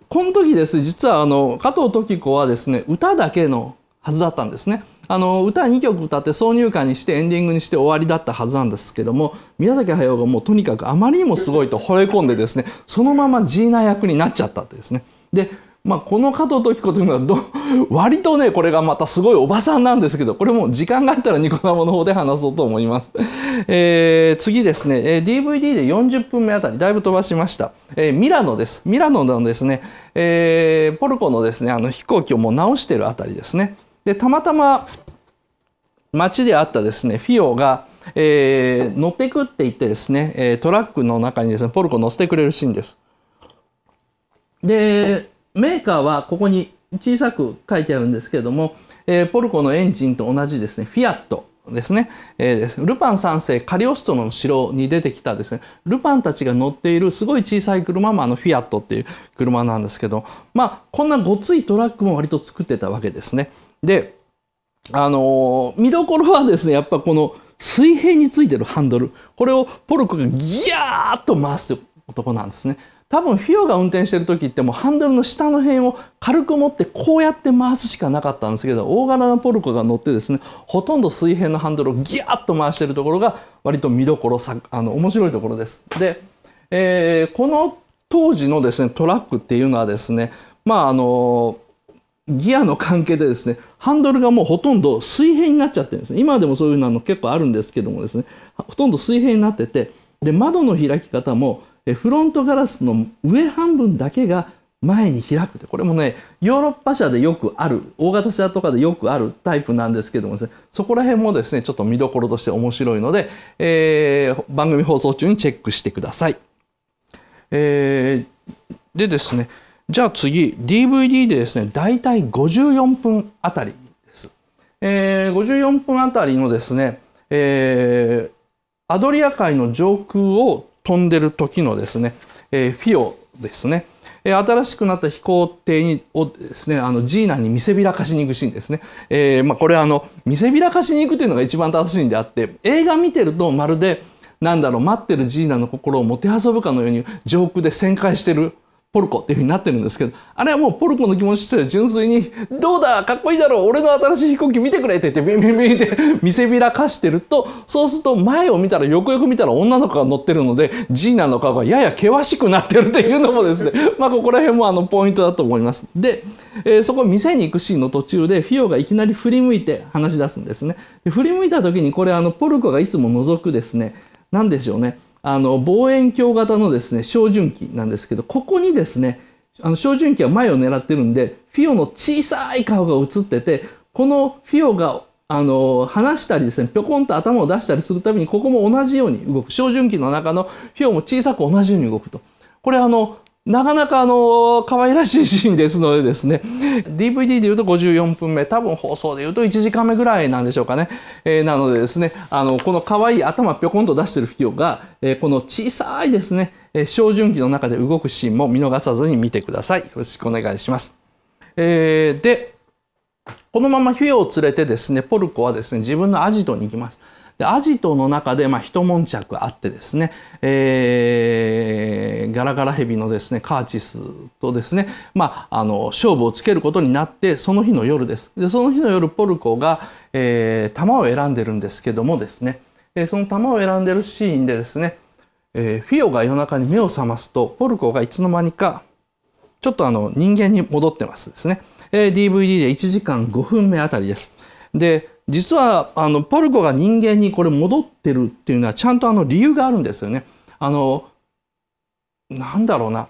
この時です、実はあの、加藤時子はですね、歌だけのはずだったんですね。あの歌2曲歌って挿入歌にしてエンディングにして終わりだったはずなんですけども宮崎駿がもうとにかくあまりにもすごいと惚れ込んでですねそのままジーナ役になっちゃったってですねでまあ、この加藤時子というのはど 割とねこれがまたすごいおばさんなんですけどこれも時間があったらニコ生の方で話そうと思います、えー、次ですね、えー、DVD で40分目あたりだいぶ飛ばしました、えー、ミラノですミラノのですね、えー、ポルコのですねあの飛行機をもう直してるあたりですねでたまたま街であったですねフィオが、えー、乗ってくって言ってですね、えー、トラックの中にですねポルコ乗せてくれるシーンですでメーカーはここに小さく書いてあるんですけれども、えー、ポルコのエンジンと同じですね、フィアットですね、えー、ですルパン三世カリオストロの城に出てきたですねルパンたちが乗っているすごい小さい車もあのフィアットっていう車なんですけどまあこんなごついトラックも割と作ってたわけですねであのー、見どころはですねやっぱこの水平についてるハンドルこれをポルコがギャーッと回す男なんですね多分フィオが運転してる時ってもうハンドルの下の辺を軽く持ってこうやって回すしかなかったんですけど大柄なポルコが乗ってですねほとんど水平のハンドルをギャーッと回してるところが割と見どころさあの面白いところです。で、えー、この当時のですねトラックっていうのはですねまああのギアの関係でですねハンドルがもうほとんど水平になっちゃってるんですね今でもそういうの結構あるんですけどもですねほとんど水平になっててで窓の開き方もフロントガラスの上半分だけが前に開くってこれもねヨーロッパ車でよくある大型車とかでよくあるタイプなんですけどもですねそこら辺もですねちょっと見どころとして面白いので、えー、番組放送中にチェックしてください。えー、でですねじゃあ次 DVD でですね大体54分あたりです。えー、54分あたりのですね、えー、アドリア海の上空を飛んでる時のですね、えー、フィオですね、えー、新しくなった飛行艇にをですね、あのジーナに見せびらかしに行くシーンですね。えー、まあ、これあの、見せびらかしに行くというのが一番正しいんであって、映画見てるとまるで、なんだろう、待ってるジーナの心をもてあそぶかのように上空で旋回してるポルコっていうふうになってるんですけど、あれはもうポルコの気持ちとして純粋に、どうだかっこいいだろう俺の新しい飛行機見てくれって言って、ビンビンビンって見せびらかしてると、そうすると前を見たら、よくよく見たら女の子が乗ってるので、ジーナの顔がやや険しくなってるっていうのもですね、まあここら辺もあのポイントだと思います。で、えー、そこ店に行くシーンの途中で、フィオがいきなり振り向いて話し出すんですね。で振り向いた時に、これあのポルコがいつも覗くですね、何でしょうね。あの望遠鏡型のですね照準器なんですけどここにですねあの照準器は前を狙ってるんでフィオの小さい顔が映っててこのフィオがあの離したりですねぴょこんと頭を出したりするたびにここも同じように動く照準器の中のフィオも小さく同じように動くとこれあのなかなかあの可愛らしいシーンですのでですね DVD でいうと54分目多分放送でいうと1時間目ぐらいなんでしょうかね、えー、なのでですねあのこの可愛い頭ぴょこんと出してるフィオが、えー、この小さいですね、えー、照準器の中で動くシーンも見逃さずに見てくださいよろしくお願いします、えー、でこのままフィオを連れてですねポルコはですね自分のアジトに行きますでアジトの中で、まあ、一悶着あってですね、えー、ガラガラヘビのですねカーチスとですね、まあ、あの勝負をつけることになってその日の夜ですでその日の夜ポルコが、えー、弾を選んでるんですけどもですね、その弾を選んでるシーンでですね、えー、フィオが夜中に目を覚ますとポルコがいつの間にかちょっとあの人間に戻ってますですね。えー、DVD で1時間5分目あたりです。で、実はあのポルコが人間にこれ戻ってるっていうのはちゃんとあの理由があるんですよね。あのなんだろうな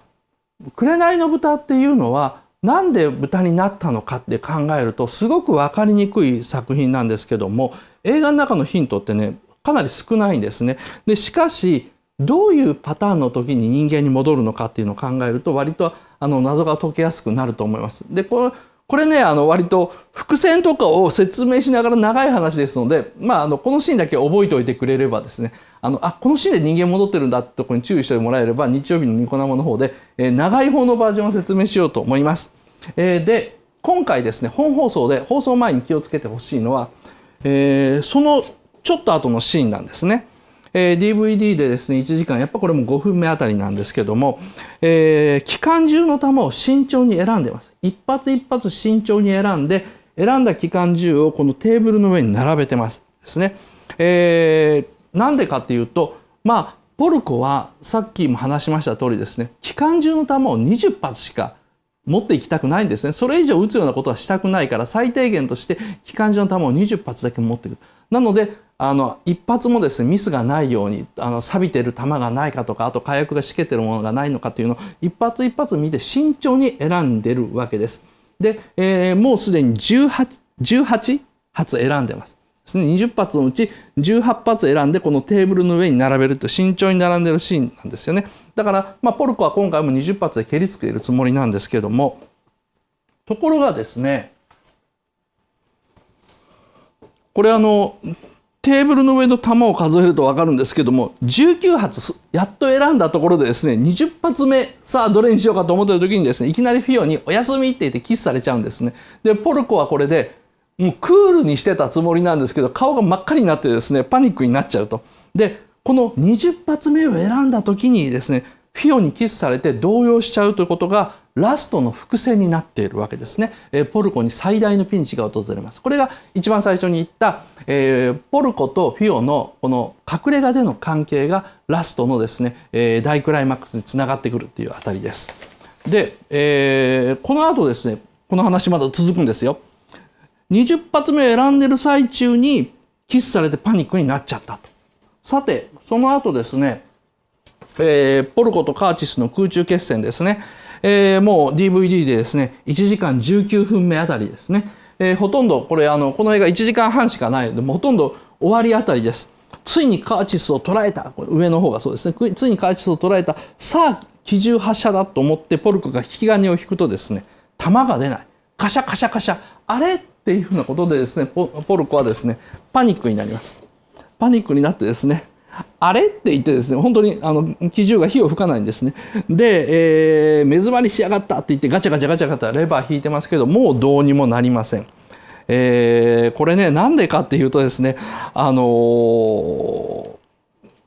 紅の豚っていうのはなんで豚になったのかって考えるとすごく分かりにくい作品なんですけども映画の中のヒントってねかなり少ないんですね。でしかしどういうパターンの時に人間に戻るのかっていうのを考えると割とあの謎が解けやすくなると思います。でこれこれね、あの、割と伏線とかを説明しながら長い話ですので、まあ、あの、このシーンだけ覚えておいてくれればですね、あの、あ、このシーンで人間戻ってるんだってとこに注意してもらえれば、日曜日のニコ生の方で、えー、長い方のバージョンを説明しようと思います。えー、で、今回ですね、本放送で放送前に気をつけてほしいのは、えー、そのちょっと後のシーンなんですね。えー、DVD でですね1時間やっぱこれも5分目あたりなんですけども、えー、機関銃の弾を慎重に選んでます一発一発慎重に選んで選んだ機関銃をこのテーブルの上に並べてますですね、えー、なんでかっていうとまあポルコはさっきも話しました通りですね機関銃の弾を20発しか持っていきたくないんですね。それ以上撃つようなことはしたくないから、最低限として機関銃の弾を20発だけ持ってくる。なので、あの一発もですねミスがないようにあの錆びてる弾がないかとかあと火薬がしけてるものがないのかというのを一発一発見て慎重に選んでるわけです。で、えー、もうすでに 18, 18発選んでます。20発のうち18発選んでこのテーブルの上に並べると慎重に並んでるシーンなんですよね。だから、まあ、ポルコは今回も20発で蹴りつけるつもりなんですけどもところがですねこれあのテーブルの上の球を数えると分かるんですけども19発やっと選んだところでですね20発目さあどれにしようかと思ってる時にですねいきなりフィオに「おやすみ」って言ってキスされちゃうんですね。でポルコはこれでもうクールにしてたつもりなんですけど顔が真っ赤になってですねパニックになっちゃうと。でこの20発目を選んだ時にですねフィオにキスされて動揺しちゃうということがラストの伏線になっているわけですね。えポルコに最大のピンチが訪れます。これが一番最初に言った、えー、ポルコとフィオのこの隠れ家での関係がラストのですね、えー、大クライマックスにつながってくるっていうあたりです。で、えー、この後ですね、この話まだ続くんですよ。20発目選んでる最中にキスされてパニックになっちゃったと。さて、その後ですね、えー、ポルコとカーチスの空中決戦ですね。えー、もう DVD でですね1時間19分目あたりですね、えー、ほとんどこれあのこの映画1時間半しかないのでほとんど終わりあたりですついにカーチスを捉えた上の方がそうですねついにカーチスを捉えたさあ機銃発射だと思ってポルコが引き金を引くとですね弾が出ないカシャカシャカシャあれっていうふうなことでですねポルコはですねパニックになりますパニックになってですねあれって言ってですね、本当にあの機銃が火を吹かないんですね。で、えー、目詰まりしやがったって言ってガチャガチャガチャガチャレバー引いてますけど、もうどうにもなりません。えー、これね、なんでかっていうとですね、あのー、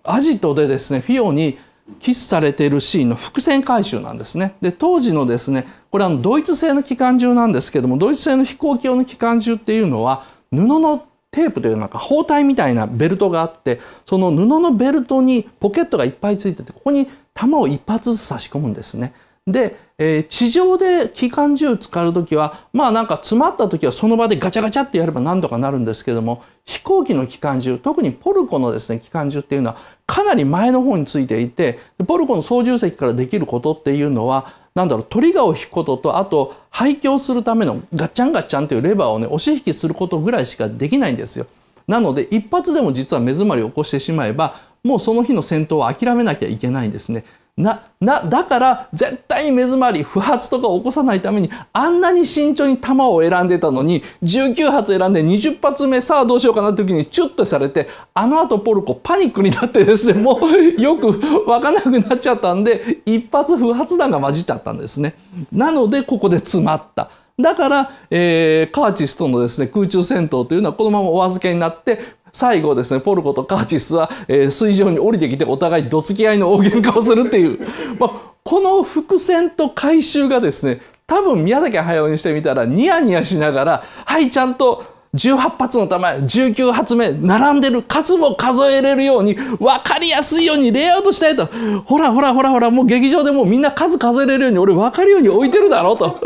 アジトでですね、フィオにキスされているシーンの伏線回収なんですね。で、当時のですね、これはドイツ製の機関銃なんですけども、ドイツ製の飛行機用の機関銃っていうのは、布のテープというなんか包帯みたいなベルトがあってその布のベルトにポケットがいっぱいついててここに弾を一発ずつ差し込むんですね。で、えー、地上で機関銃使う時はまあなんか詰まった時はその場でガチャガチャってやれば何とかなるんですけども飛行機の機関銃特にポルコのですね機関銃っていうのはかなり前の方についていてポルコの操縦席からできることっていうのはなんだろう、トリガーを引くことと、あと、廃墟するためのガッチャンガッチャンというレバーをね、押し引きすることぐらいしかできないんですよ。なので、一発でも実は目詰まりを起こしてしまえば、もうその日の戦闘は諦めなきゃいけないんですね。な、な、だから絶対に目詰まり、不発とか起こさないために、あんなに慎重に弾を選んでたのに、19発選んで20発目、さあどうしようかなって時にチュッとされて、あの後ポルコパニックになってですね、もうよくわかなくなっちゃったんで、一発不発弾が混じっちゃったんですね。なので、ここで詰まった。だから、えー、カーチスとのですね、空中戦闘というのはこのままお預けになって、最後ですねポルコとカーチスは、えー、水上に降りてきてお互いどつき合いの大喧嘩をするっていう、まあ、この伏線と回収がですね多分宮崎駿にしてみたらニヤニヤしながらはいちゃんと18発の弾、19発目、並んでる数も数えれるように、分かりやすいようにレイアウトしたいと。ほらほらほらほら、もう劇場でもうみんな数数えれるように、俺分かるように置いてるだろうと。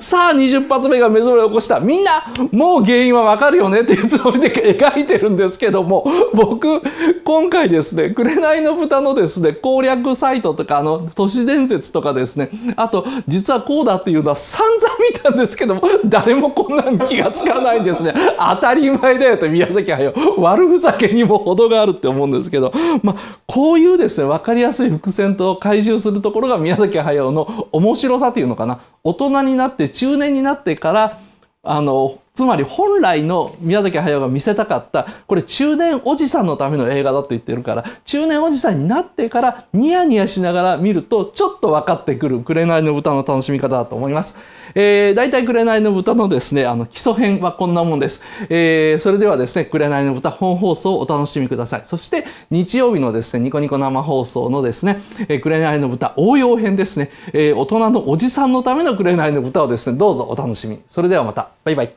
さあ、20発目が目覚めを起こした。みんな、もう原因は分かるよねっていうつもりで描いてるんですけども、僕、今回ですね、紅の豚のですね、攻略サイトとか、あの、都市伝説とかですね、あと、実はこうだっていうのは散々見たんですけども、誰もこんなに気がつかないんですね。当たり前だよと宮崎駿悪ふざけにも程があるって思うんですけど、まあ、こういうですね分かりやすい伏線と回収するところが宮崎駿の面白さというのかな大人になって中年になってからあのつまり本来の宮崎駿が見せたかった、これ中年おじさんのための映画だと言ってるから、中年おじさんになってからニヤニヤしながら見ると、ちょっと分かってくる紅の豚の楽しみ方だと思います。えー、大体紅の豚のですね、あの、基礎編はこんなもんです。えー、それではですね、紅の豚本放送をお楽しみください。そして、日曜日のですね、ニコニコ生放送のですね、えー、紅の豚応用編ですね、えー、大人のおじさんのための紅の豚をですね、どうぞお楽しみ。それではまた。バイバイ。